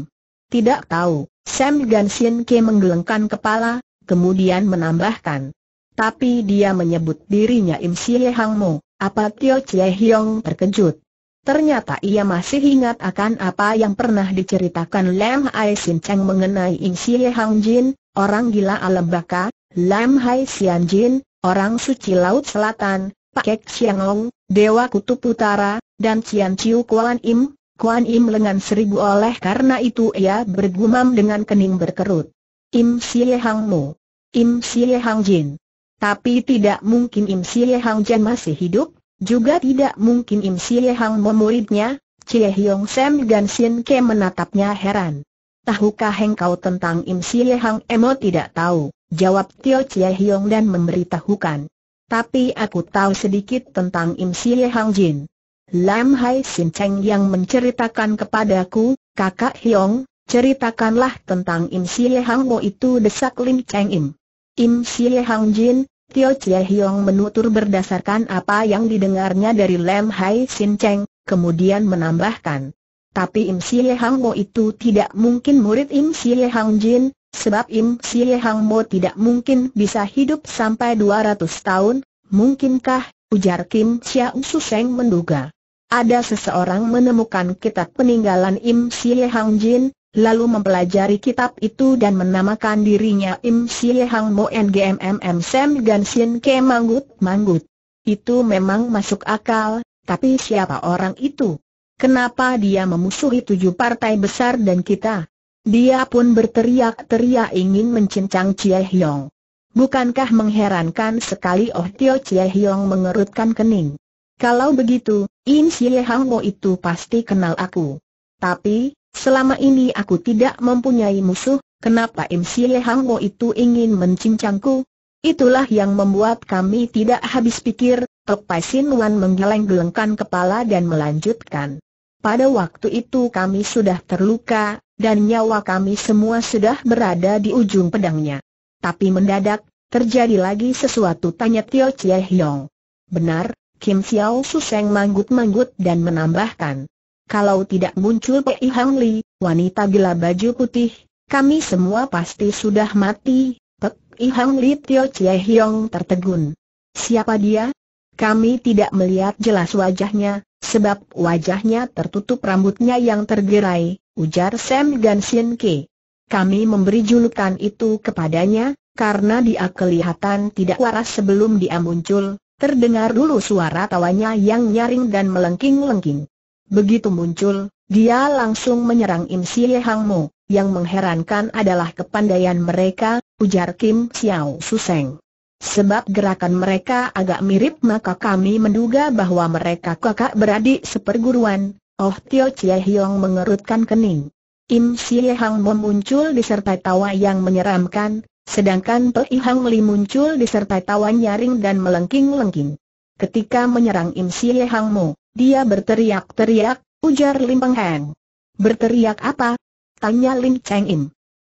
Tidak tahu, Sam Gan Sien Ke menggelengkan kepala, kemudian menambahkan. Tapi dia menyebut dirinya Im Sie Hang Mo, apa Tio Chie Hiong terkejut. Ternyata ia masih ingat akan apa yang pernah diceritakan Lam Hai Sin Cheng mengenai Im Sie Hang Jin, orang gila alam baka, Lam Hai Sian Jin, orang suci Laut Selatan, Pakek Xiangong, Dewa Kutub Utara, dan Cian Chiu Kuan Im, Kuan Im lengan seribu oleh karena itu ia bergumam dengan kening berkerut. Im Xie Hang Mo. Im Xie Hang Jin. Tapi tidak mungkin Im Xie Hang Jin masih hidup, juga tidak mungkin Im Xie Hang Mo muridnya, Cie Hyong Sam dan Sin Ke menatapnya heran. Tahukah engkau tentang Im Xie Hang Emo tidak tahu, jawab Tio Cie Hyong dan memberitahukan. Tapi aku tahu sedikit tentang Im Sie Hang Jin. Lam Hai Sin Cheng yang menceritakan kepadaku, kakak Hyong, ceritakanlah tentang Im Sie Hang Bo itu desak Lim Cheng Im. Im Sie Hang Jin, Tio Chie Hyong menutur berdasarkan apa yang didengarnya dari Lam Hai Sin Cheng, kemudian menambahkan. Tapi Im Sie Hang Bo itu tidak mungkin murid Im Sie Hang Jin, Sebab Im Siye Hang Mo tidak mungkin bisa hidup sampai 200 tahun, mungkinkah, ujar Kim Xiao Suseng menduga. Ada seseorang menemukan kitab peninggalan Im Siye Hang Jin, lalu mempelajari kitab itu dan menamakan dirinya Im Siye Hang Mo NGMMM Sam Gansin Ke Manggut Manggut. Itu memang masuk akal, tapi siapa orang itu? Kenapa dia memusuhi tujuh partai besar dan kita? Dia pun berteriak-teriak ingin mencincang Chie Hiong. Bukankah mengherankan sekali Oh Tio Chie Hiong mengerutkan kening. Kalau begitu, In Chie Hang Mo itu pasti kenal aku. Tapi, selama ini aku tidak mempunyai musuh, kenapa In Chie Hang Mo itu ingin mencincangku? Itulah yang membuat kami tidak habis pikir, Tok Pai Sin Wan menggeleng-gelengkan kepala dan melanjutkan. Pada waktu itu kami sudah terluka, dan nyawa kami semua sudah berada di ujung pedangnya. Tapi mendadak, terjadi lagi sesuatu tanya Tio Chie Hiong. Benar, Kim Xiao Suseng manggut-manggut dan menambahkan. Kalau tidak muncul Pei Hang Li, wanita gila baju putih, kami semua pasti sudah mati. Pei Hang Li Tio Chie Hiong tertegun. Siapa dia? Kami tidak melihat jelas wajahnya, Sebab wajahnya tertutup rambutnya yang tergerai, ujar Sam Gansin Ke. Kami memberi julukan itu kepadanya, karena dia kelihatan tidak waras sebelum dia muncul, terdengar dulu suara tawanya yang nyaring dan melengking-lengking. Begitu muncul, dia langsung menyerang Im Siye Hang Mo, yang mengherankan adalah kepandaian mereka, ujar Kim Xiao Suseng. Sebab gerakan mereka agak mirip maka kami menduga bahwa mereka kakak beradik seperguruan. Oh Tio Chie Hiong mengerutkan kening. Im Sie Hang muncul disertai tawa yang menyeramkan, sedangkan Pei Hang Li muncul disertai tawa nyaring dan melengking-lengking. Ketika menyerang Im Sie Hang Mo, dia berteriak-teriak, ujar Lim Peng Hang. Berteriak apa? Tanya Lim Cheng Im.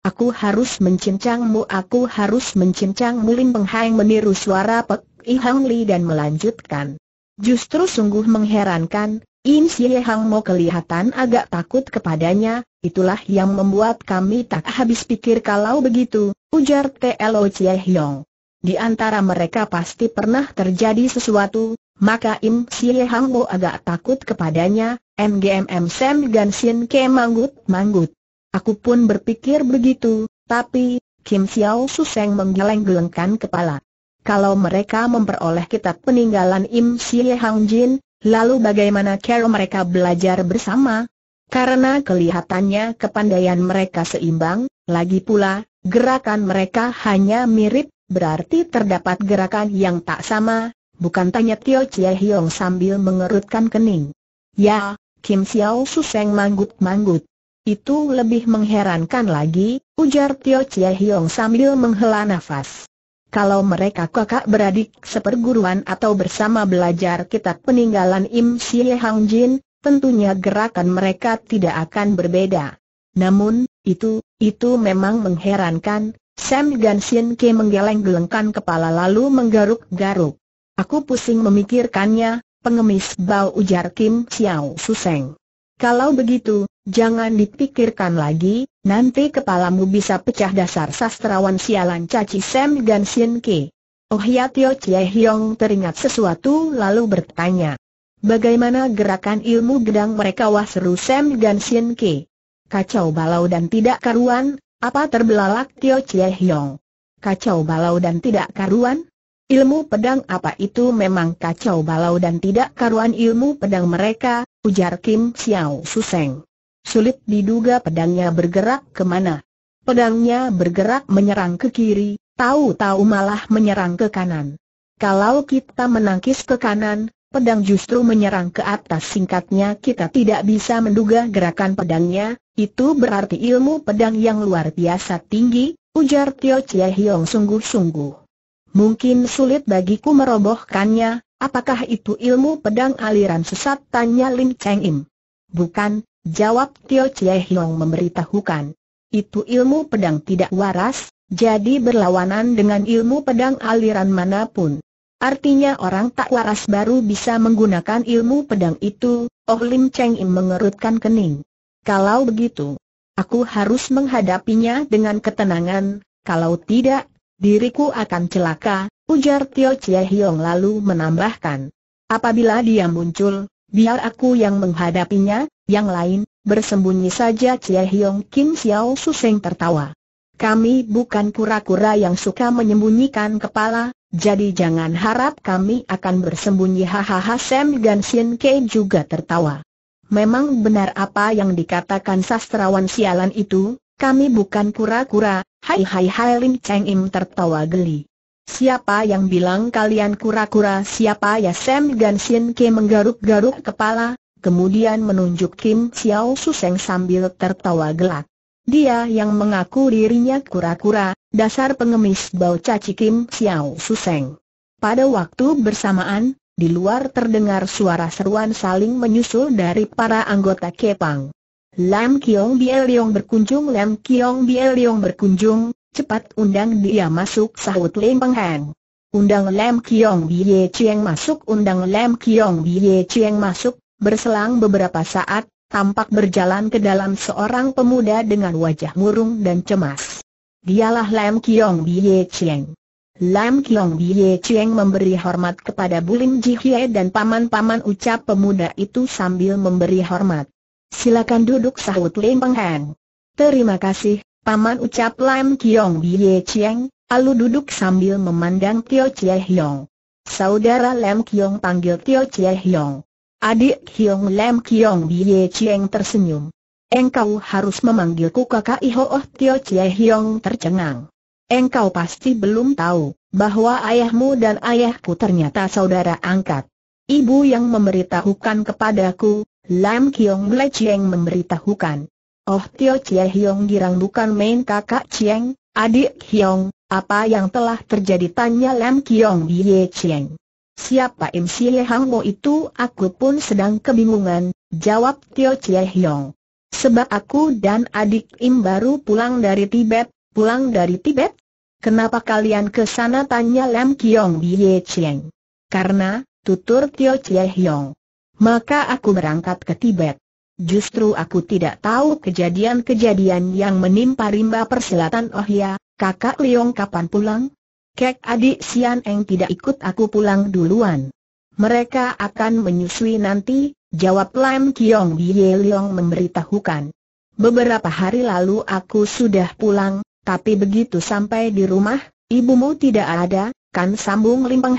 Aku harus mencincangmu, aku harus mencincangmu Lim Peng Hai meniru suara Pek I Hang Li dan melanjutkan. Justru sungguh mengherankan, In Xie Hang Mo kelihatan agak takut kepadanya, itulah yang membuat kami tak habis pikir kalau begitu, ujar T.L.O. Chie Hiong. Di antara mereka pasti pernah terjadi sesuatu, maka Im Xie Hang Mo agak takut kepadanya, MGMM Sam Sin Ke Manggut Manggut. Aku pun berpikir begitu, tapi, Kim Xiao Suseng menggeleng-gelengkan kepala. Kalau mereka memperoleh kitab peninggalan Im Xie Hang Jin, lalu bagaimana cara mereka belajar bersama? Karena kelihatannya kepandaian mereka seimbang, lagi pula, gerakan mereka hanya mirip, berarti terdapat gerakan yang tak sama, bukan tanya Tio Chie Hiong sambil mengerutkan kening. Ya, Kim Xiao Suseng manggut-manggut. Itu lebih mengherankan lagi, ujar Tio Chie Hiong sambil menghela nafas. Kalau mereka kakak beradik seperguruan atau bersama belajar kitab peninggalan Im Sie Hang Jin, tentunya gerakan mereka tidak akan berbeda. Namun, itu, itu memang mengherankan, Sam Gan Sien Ke menggeleng-gelengkan kepala lalu menggaruk-garuk. Aku pusing memikirkannya, pengemis bau ujar Kim Xiao Suseng. Kalau begitu, jangan dipikirkan lagi, nanti kepalamu bisa pecah dasar sastrawan sialan caci Sam dan Sien Ke. Oh ya Tio Chie Hiong teringat sesuatu lalu bertanya. Bagaimana gerakan ilmu gedang mereka wah seru Sam dan Sien Ke? Kacau balau dan tidak karuan, apa terbelalak Tio Chie Hiong? Kacau balau dan tidak karuan? Ilmu pedang apa itu memang kacau balau dan tidak karuan ilmu pedang mereka, ujar Kim Xiao Suseng. Sulit diduga pedangnya bergerak kemana. Pedangnya bergerak menyerang ke kiri, tahu-tahu malah menyerang ke kanan. Kalau kita menangkis ke kanan, pedang justru menyerang ke atas singkatnya kita tidak bisa menduga gerakan pedangnya, itu berarti ilmu pedang yang luar biasa tinggi, ujar Tio Chia Hiong sungguh-sungguh. Mungkin sulit bagiku merobohkannya, apakah itu ilmu pedang aliran sesat? Tanya Lin Cheng Im. Bukan, jawab Tio Chie Hiong memberitahukan. Itu ilmu pedang tidak waras, jadi berlawanan dengan ilmu pedang aliran manapun. Artinya orang tak waras baru bisa menggunakan ilmu pedang itu, Oh Lim Cheng Im mengerutkan kening. Kalau begitu, aku harus menghadapinya dengan ketenangan, kalau tidak, Diriku akan celaka, ujar Tio Chie Hiong lalu menambahkan. Apabila dia muncul, biar aku yang menghadapinya, yang lain, bersembunyi saja Chie Hiong Kim Xiao Suseng tertawa. Kami bukan kura-kura yang suka menyembunyikan kepala, jadi jangan harap kami akan bersembunyi hahaha Sam dan Sien Ke juga tertawa. Memang benar apa yang dikatakan sastrawan sialan itu, kami bukan kura-kura, hai hai hai Lim Cheng Im tertawa geli. Siapa yang bilang kalian kura-kura siapa ya Sam dan Sin Ke menggaruk-garuk kepala, kemudian menunjuk Kim Xiao Suseng sambil tertawa gelak. Dia yang mengaku dirinya kura-kura, dasar pengemis bau caci Kim Xiao Suseng. Pada waktu bersamaan, di luar terdengar suara seruan saling menyusul dari para anggota Kepang. Lam Kiong Bieliong berkunjung Lam Kiong Bieliong berkunjung, cepat undang dia masuk sahut Lim Peng Hang. Undang Lam Kiong Biye Chieng masuk undang Lam Kiong Biye Chieng masuk, berselang beberapa saat, tampak berjalan ke dalam seorang pemuda dengan wajah murung dan cemas. Dialah Lam Kiong Biye Chieng. Lam Kiong Biye Chieng memberi hormat kepada Bulim Ji Hye dan paman-paman ucap pemuda itu sambil memberi hormat. Silakan duduk sahut Lim Peng Han. Terima kasih, Paman ucap Lam Kiong Bie Chiang, lalu duduk sambil memandang Tio Chie Hiong. Saudara Lam Kiong panggil Tio Chie Hiong. Adik Kiong Lam Kiong Bie Chiang tersenyum. Engkau harus memanggilku kakak Ihooh Tio Chie Hiong tercengang. Engkau pasti belum tahu, bahwa ayahmu dan ayahku ternyata saudara angkat. Ibu yang memberitahukan kepadaku, Lam Kiong Ble Chieng memberitahukan. Oh Tio Chie Hiong girang bukan main kakak Chieng, adik Hiong, apa yang telah terjadi tanya Lam Kiong Ye Chieng. Siapa Im Chie Hang Mo itu aku pun sedang kebingungan, jawab Tio Chie Hiong. Sebab aku dan adik Im baru pulang dari Tibet, pulang dari Tibet? Kenapa kalian ke sana tanya Lam Kiong Ye Chieng. Karena, tutur Tio Chie Hiong maka aku berangkat ke Tibet. Justru aku tidak tahu kejadian-kejadian yang menimpa rimba Perselatan Oh ya, kakak Leong kapan pulang? Kek adik Sian Eng tidak ikut aku pulang duluan. Mereka akan menyusui nanti, jawab Lam Kiong Bie Leong memberitahukan. Beberapa hari lalu aku sudah pulang, tapi begitu sampai di rumah, ibumu tidak ada, kan sambung Limpeng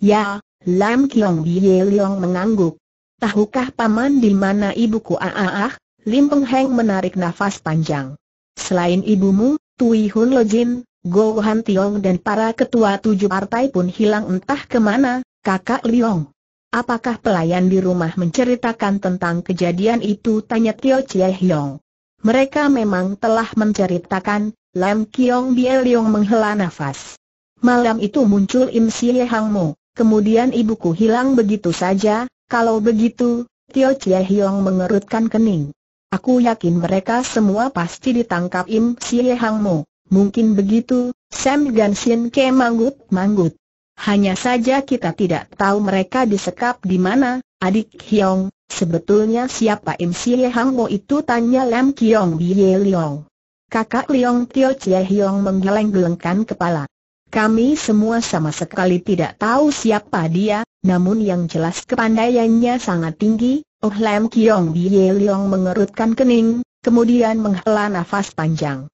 Ya, Lam Kiong Bie Leong mengangguk. Tahukah paman di mana ibuku Aaah? Lim Peng Heng menarik nafas panjang. Selain ibumu, Tui Hun Lo Jin, Go Han Tiong dan para ketua tujuh partai pun hilang entah kemana, kakak Leong. Apakah pelayan di rumah menceritakan tentang kejadian itu? Tanya Tio Chie Yong. Mereka memang telah menceritakan, Lam Kiong Bie Leong menghela nafas. Malam itu muncul Im Sie Hang Mo. Kemudian ibuku hilang begitu saja, kalau begitu, Tio Chie Hiong mengerutkan kening. Aku yakin mereka semua pasti ditangkap Im Sie Hang Mo. Mungkin begitu, Sam Gan Sien ke manggut-manggut. Hanya saja kita tidak tahu mereka disekap di mana, adik Hiong, sebetulnya siapa Im Sie Hang Mo itu tanya Lam Kiong Bie Liong. Kakak Liong Tio Chie Hiong menggeleng-gelengkan kepala. Kami semua sama sekali tidak tahu siapa dia, namun yang jelas kepandaiannya sangat tinggi. Oh Lam Kiong Bie Leong mengerutkan kening, kemudian menghela nafas panjang.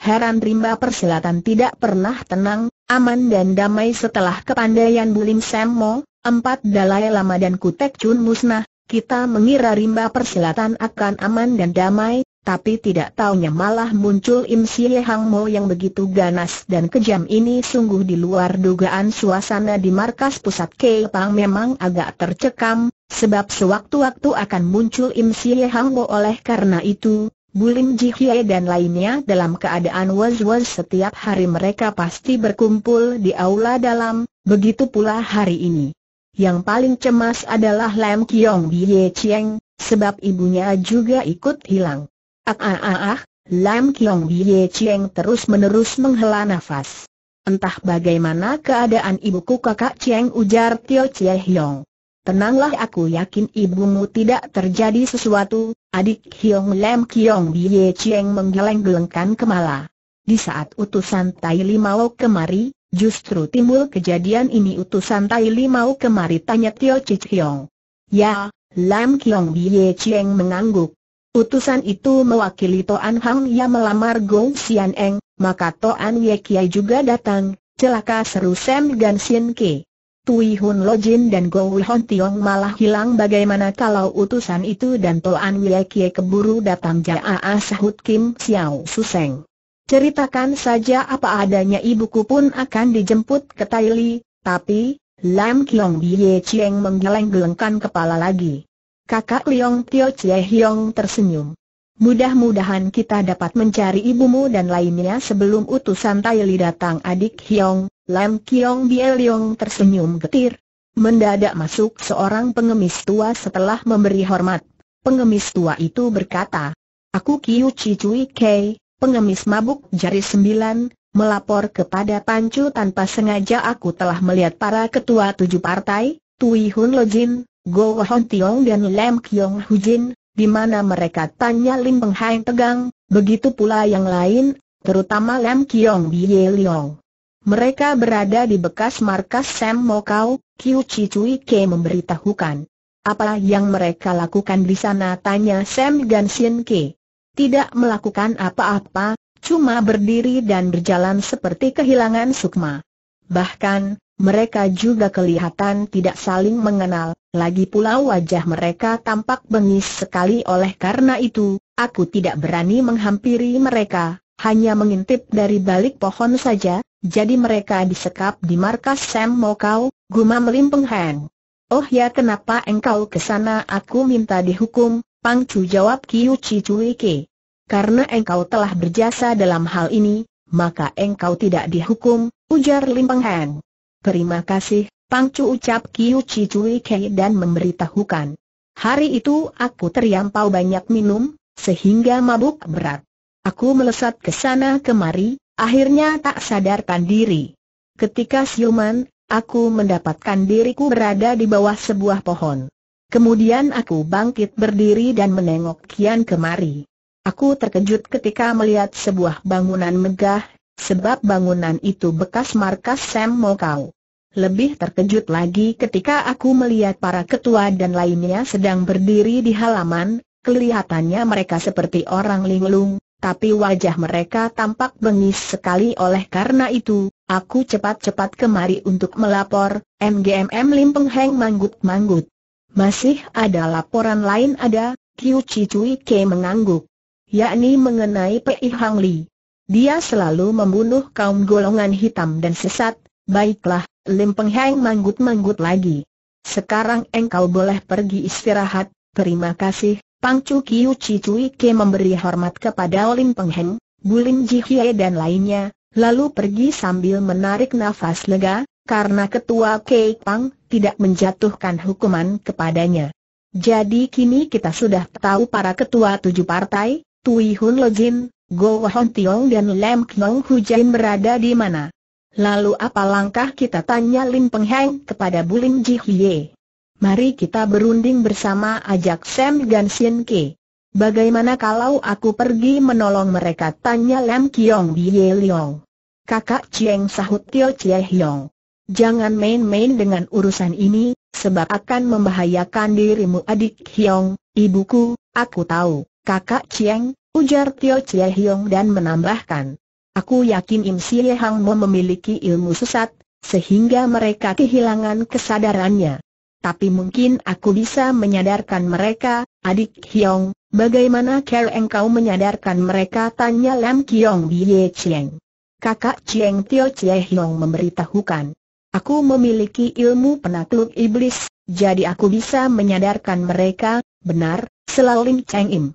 Heran rimba persilatan tidak pernah tenang, aman dan damai setelah kepandaian Bulim Semmo, empat Dalai Lama dan Kutek Chun musnah, kita mengira rimba persilatan akan aman dan damai, tapi tidak taunya malah muncul Im Sihe Hang Mo yang begitu ganas dan kejam ini sungguh di luar dugaan suasana di markas pusat Pang memang agak tercekam, sebab sewaktu-waktu akan muncul Im Sihe Hang Mo oleh karena itu, Bulim Ji Hye dan lainnya dalam keadaan was-was setiap hari mereka pasti berkumpul di aula dalam, begitu pula hari ini. Yang paling cemas adalah Lam Kiong Bie Chieng, sebab ibunya juga ikut hilang. Ah ah ah ah, Lam Kiong Bie Cheng terus-menerus menghela nafas. Entah bagaimana keadaan ibuku kakak Cheng ujar Tio Chie Hiong. Tenanglah aku yakin ibumu tidak terjadi sesuatu, adik Hiong Lam Kiong Bie Cheng menggeleng-gelengkan kemala. Di saat utusan Tai Limau kemari, justru timbul kejadian ini utusan Tai Limau kemari tanya Tio Chie Hiong. Ya, Lam Kiong Bie Cheng mengangguk. Utusan itu mewakili Toan Hang yang melamar Gong Xian Eng, maka Toan Ye Kiai juga datang, celaka seru Sam Gan Sien Ke. Tui Hun Lo Jin dan Go Hon Tiong malah hilang bagaimana kalau utusan itu dan Toan Ye Kiai keburu datang Jaa sahut Kim Xiao Suseng. Ceritakan saja apa adanya ibuku pun akan dijemput ke Li, tapi, Lam Kiong Bie Chieng menggeleng-gelengkan kepala lagi. Kakak Liong Tio Chie Hiong tersenyum. Mudah-mudahan kita dapat mencari ibumu dan lainnya sebelum utusan Tai Li datang adik Hiong, Lam Kiong Bie Liong tersenyum getir. Mendadak masuk seorang pengemis tua setelah memberi hormat. Pengemis tua itu berkata, Aku Kiu Chi Chui Kei, pengemis mabuk jari sembilan, melapor kepada Pancu tanpa sengaja aku telah melihat para ketua tujuh partai, Tui Hun Lojin, Go Hon Tiong dan Lam Kiong Hujin, di mana mereka tanya Lim Peng Hai tegang, begitu pula yang lain, terutama Lam Kiong Bie Liong. Mereka berada di bekas markas Sam Mokau, Kiu Chi Cui Ke memberitahukan. Apa yang mereka lakukan di sana tanya Sam Gan Ganshin Ke. Tidak melakukan apa-apa, cuma berdiri dan berjalan seperti kehilangan sukma. Bahkan, mereka juga kelihatan tidak saling mengenal, lagi pula wajah mereka tampak bengis sekali oleh karena itu, aku tidak berani menghampiri mereka, hanya mengintip dari balik pohon saja, jadi mereka disekap di markas Sam Mokau, gumam Lim Peng Heng. Oh ya kenapa engkau ke sana aku minta dihukum, Pang Chu jawab Kiu Chi Chui Ke. Karena engkau telah berjasa dalam hal ini, maka engkau tidak dihukum, ujar Lim Peng Han. Terima kasih, Pangcu ucap Kiu Chi Cui Kei dan memberitahukan. Hari itu aku terlampau banyak minum, sehingga mabuk berat. Aku melesat ke sana kemari, akhirnya tak sadarkan diri. Ketika siuman, aku mendapatkan diriku berada di bawah sebuah pohon. Kemudian aku bangkit berdiri dan menengok kian kemari. Aku terkejut ketika melihat sebuah bangunan megah, sebab bangunan itu bekas markas Sam Mokau. Lebih terkejut lagi ketika aku melihat para ketua dan lainnya sedang berdiri di halaman, kelihatannya mereka seperti orang linglung, tapi wajah mereka tampak bengis sekali oleh karena itu, aku cepat-cepat kemari untuk melapor, MGMM Lim Peng Heng manggut-manggut. Masih ada laporan lain ada, Kiu Chi Cui Ke mengangguk. Yakni mengenai Pei Hang Li. Dia selalu membunuh kaum golongan hitam dan sesat, baiklah, Lim Peng Heng manggut-manggut lagi. Sekarang engkau boleh pergi istirahat, terima kasih, Pang Chu Kiu Chi Cui Ke memberi hormat kepada Lim Peng Heng, Bulim Ji Hye dan lainnya, lalu pergi sambil menarik nafas lega, karena ketua Kei Pang tidak menjatuhkan hukuman kepadanya. Jadi kini kita sudah tahu para ketua tujuh partai, Tui Hun Lo Jin, Go Hong Tiong dan Lam Kiong hujan berada di mana? Lalu apa langkah kita tanya Lim Heng kepada Bulim Ji Hye? Mari kita berunding bersama ajak Sam Gan Sien Ke. Bagaimana kalau aku pergi menolong mereka tanya Lam Kiong Bie Leong? Kakak Cieng sahut Tio Chie Hiong. Jangan main-main dengan urusan ini, sebab akan membahayakan dirimu adik Hiong, ibuku, aku tahu, kakak Cieng Ujar Tio Chie Hiong dan menambahkan. Aku yakin Im Sie Hang Mo memiliki ilmu sesat, sehingga mereka kehilangan kesadarannya. Tapi mungkin aku bisa menyadarkan mereka, adik Hiong. bagaimana care engkau menyadarkan mereka? Tanya Lam Kiong Biye Chieng. Kakak Chieng Tio Chie Hiong memberitahukan. Aku memiliki ilmu penakluk iblis, jadi aku bisa menyadarkan mereka, benar, selalu Cheng Im.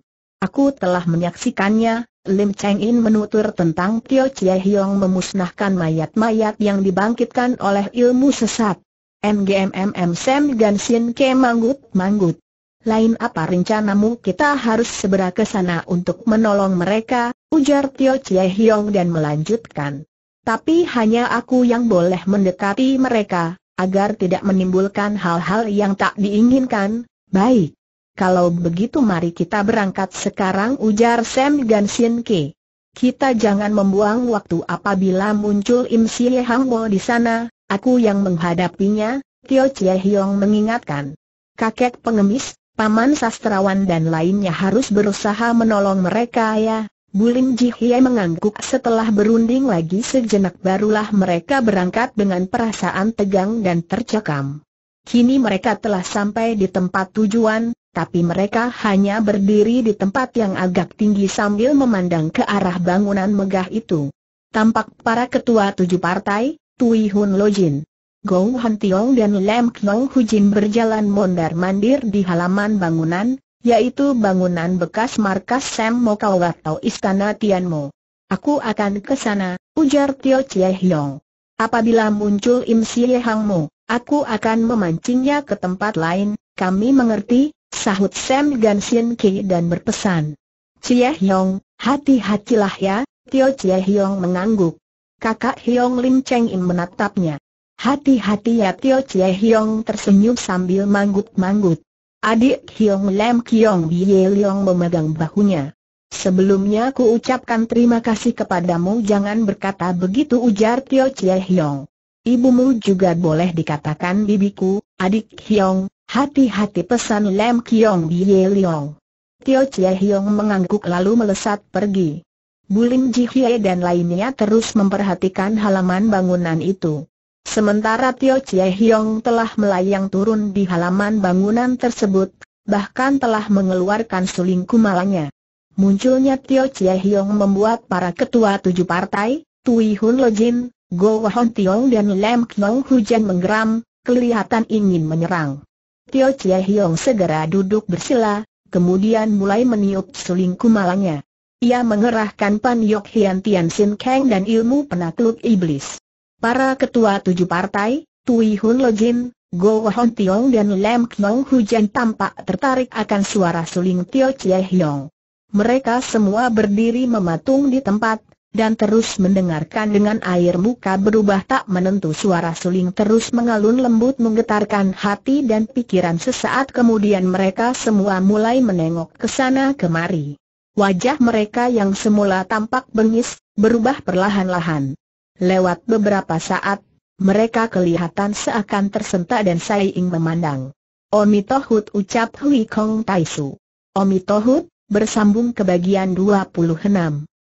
Aku telah menyaksikannya, Lim Cheng In menutur tentang Tio Chie Hiong memusnahkan mayat-mayat yang dibangkitkan oleh ilmu sesat. MGMMM Sam Gansin Ke Manggut-Manggut. Lain apa rencanamu kita harus seberak ke sana untuk menolong mereka, ujar Tio Chie Hiong dan melanjutkan. Tapi hanya aku yang boleh mendekati mereka, agar tidak menimbulkan hal-hal yang tak diinginkan, baik. Kalau begitu mari kita berangkat sekarang ujar Sam Gansin Ke. Kita jangan membuang waktu apabila muncul Im Sie Hang Bo di sana, aku yang menghadapinya, Tio Chie Hiong mengingatkan. Kakek pengemis, paman sastrawan dan lainnya harus berusaha menolong mereka ya. Bulim Ji Hye mengangguk setelah berunding lagi sejenak barulah mereka berangkat dengan perasaan tegang dan tercekam. Kini mereka telah sampai di tempat tujuan, tapi mereka hanya berdiri di tempat yang agak tinggi sambil memandang ke arah bangunan megah itu. Tampak para ketua tujuh partai, Tui Hun Lojin, Gou Han Tiong dan Lam Hu Jin berjalan mondar-mandir di halaman bangunan, yaitu bangunan bekas markas Sam Kau atau Istana Tianmo. Aku akan ke sana, ujar Tio Chie Hiong. Apabila muncul Im Sie Hang Mo, aku akan memancingnya ke tempat lain, kami mengerti, sahut Sam Gan Sien Ki dan berpesan. Cie Hiong, hati-hatilah ya, Tio Cie Hiong mengangguk. Kakak Hiong Lim Cheng Im menatapnya. Hati-hati ya Tio Cie Hiong tersenyum sambil manggut-manggut. Adik Hiong Lam Kiong Bie Leong memegang bahunya. Sebelumnya ku ucapkan terima kasih kepadamu jangan berkata begitu ujar Tio Chie Hiong. Ibumu juga boleh dikatakan bibiku, adik Hiong. Hati-hati pesan Lem Kiong Bie Liong. Tio Chie Hiong mengangguk lalu melesat pergi. Bulim Ji Hye dan lainnya terus memperhatikan halaman bangunan itu. Sementara Tio Chie Hiong telah melayang turun di halaman bangunan tersebut, bahkan telah mengeluarkan suling kumalanya. Munculnya Tio Chie Hiong membuat para ketua tujuh partai, Tui Hun Lo Jin, Go Wahon Tiong dan Lem Knong Hujan menggeram, kelihatan ingin menyerang. Tio Chie Hiong segera duduk bersila, kemudian mulai meniup suling malangnya. Ia mengerahkan Pan Yok Hian Tian Sin Kang dan ilmu penakluk iblis. Para ketua tujuh partai, Tui Hun Lo Jin, Go Hon Tiong dan Lam Knong Hujan tampak tertarik akan suara suling Tio Chie Hiong. Mereka semua berdiri mematung di tempat, dan terus mendengarkan dengan air muka berubah tak menentu suara suling terus mengalun lembut menggetarkan hati dan pikiran sesaat kemudian mereka semua mulai menengok ke sana kemari. Wajah mereka yang semula tampak bengis, berubah perlahan-lahan. Lewat beberapa saat, mereka kelihatan seakan tersentak dan saing memandang. Omitohut ucap Hui Kong Taisu. Omitohut, bersambung ke bagian 26.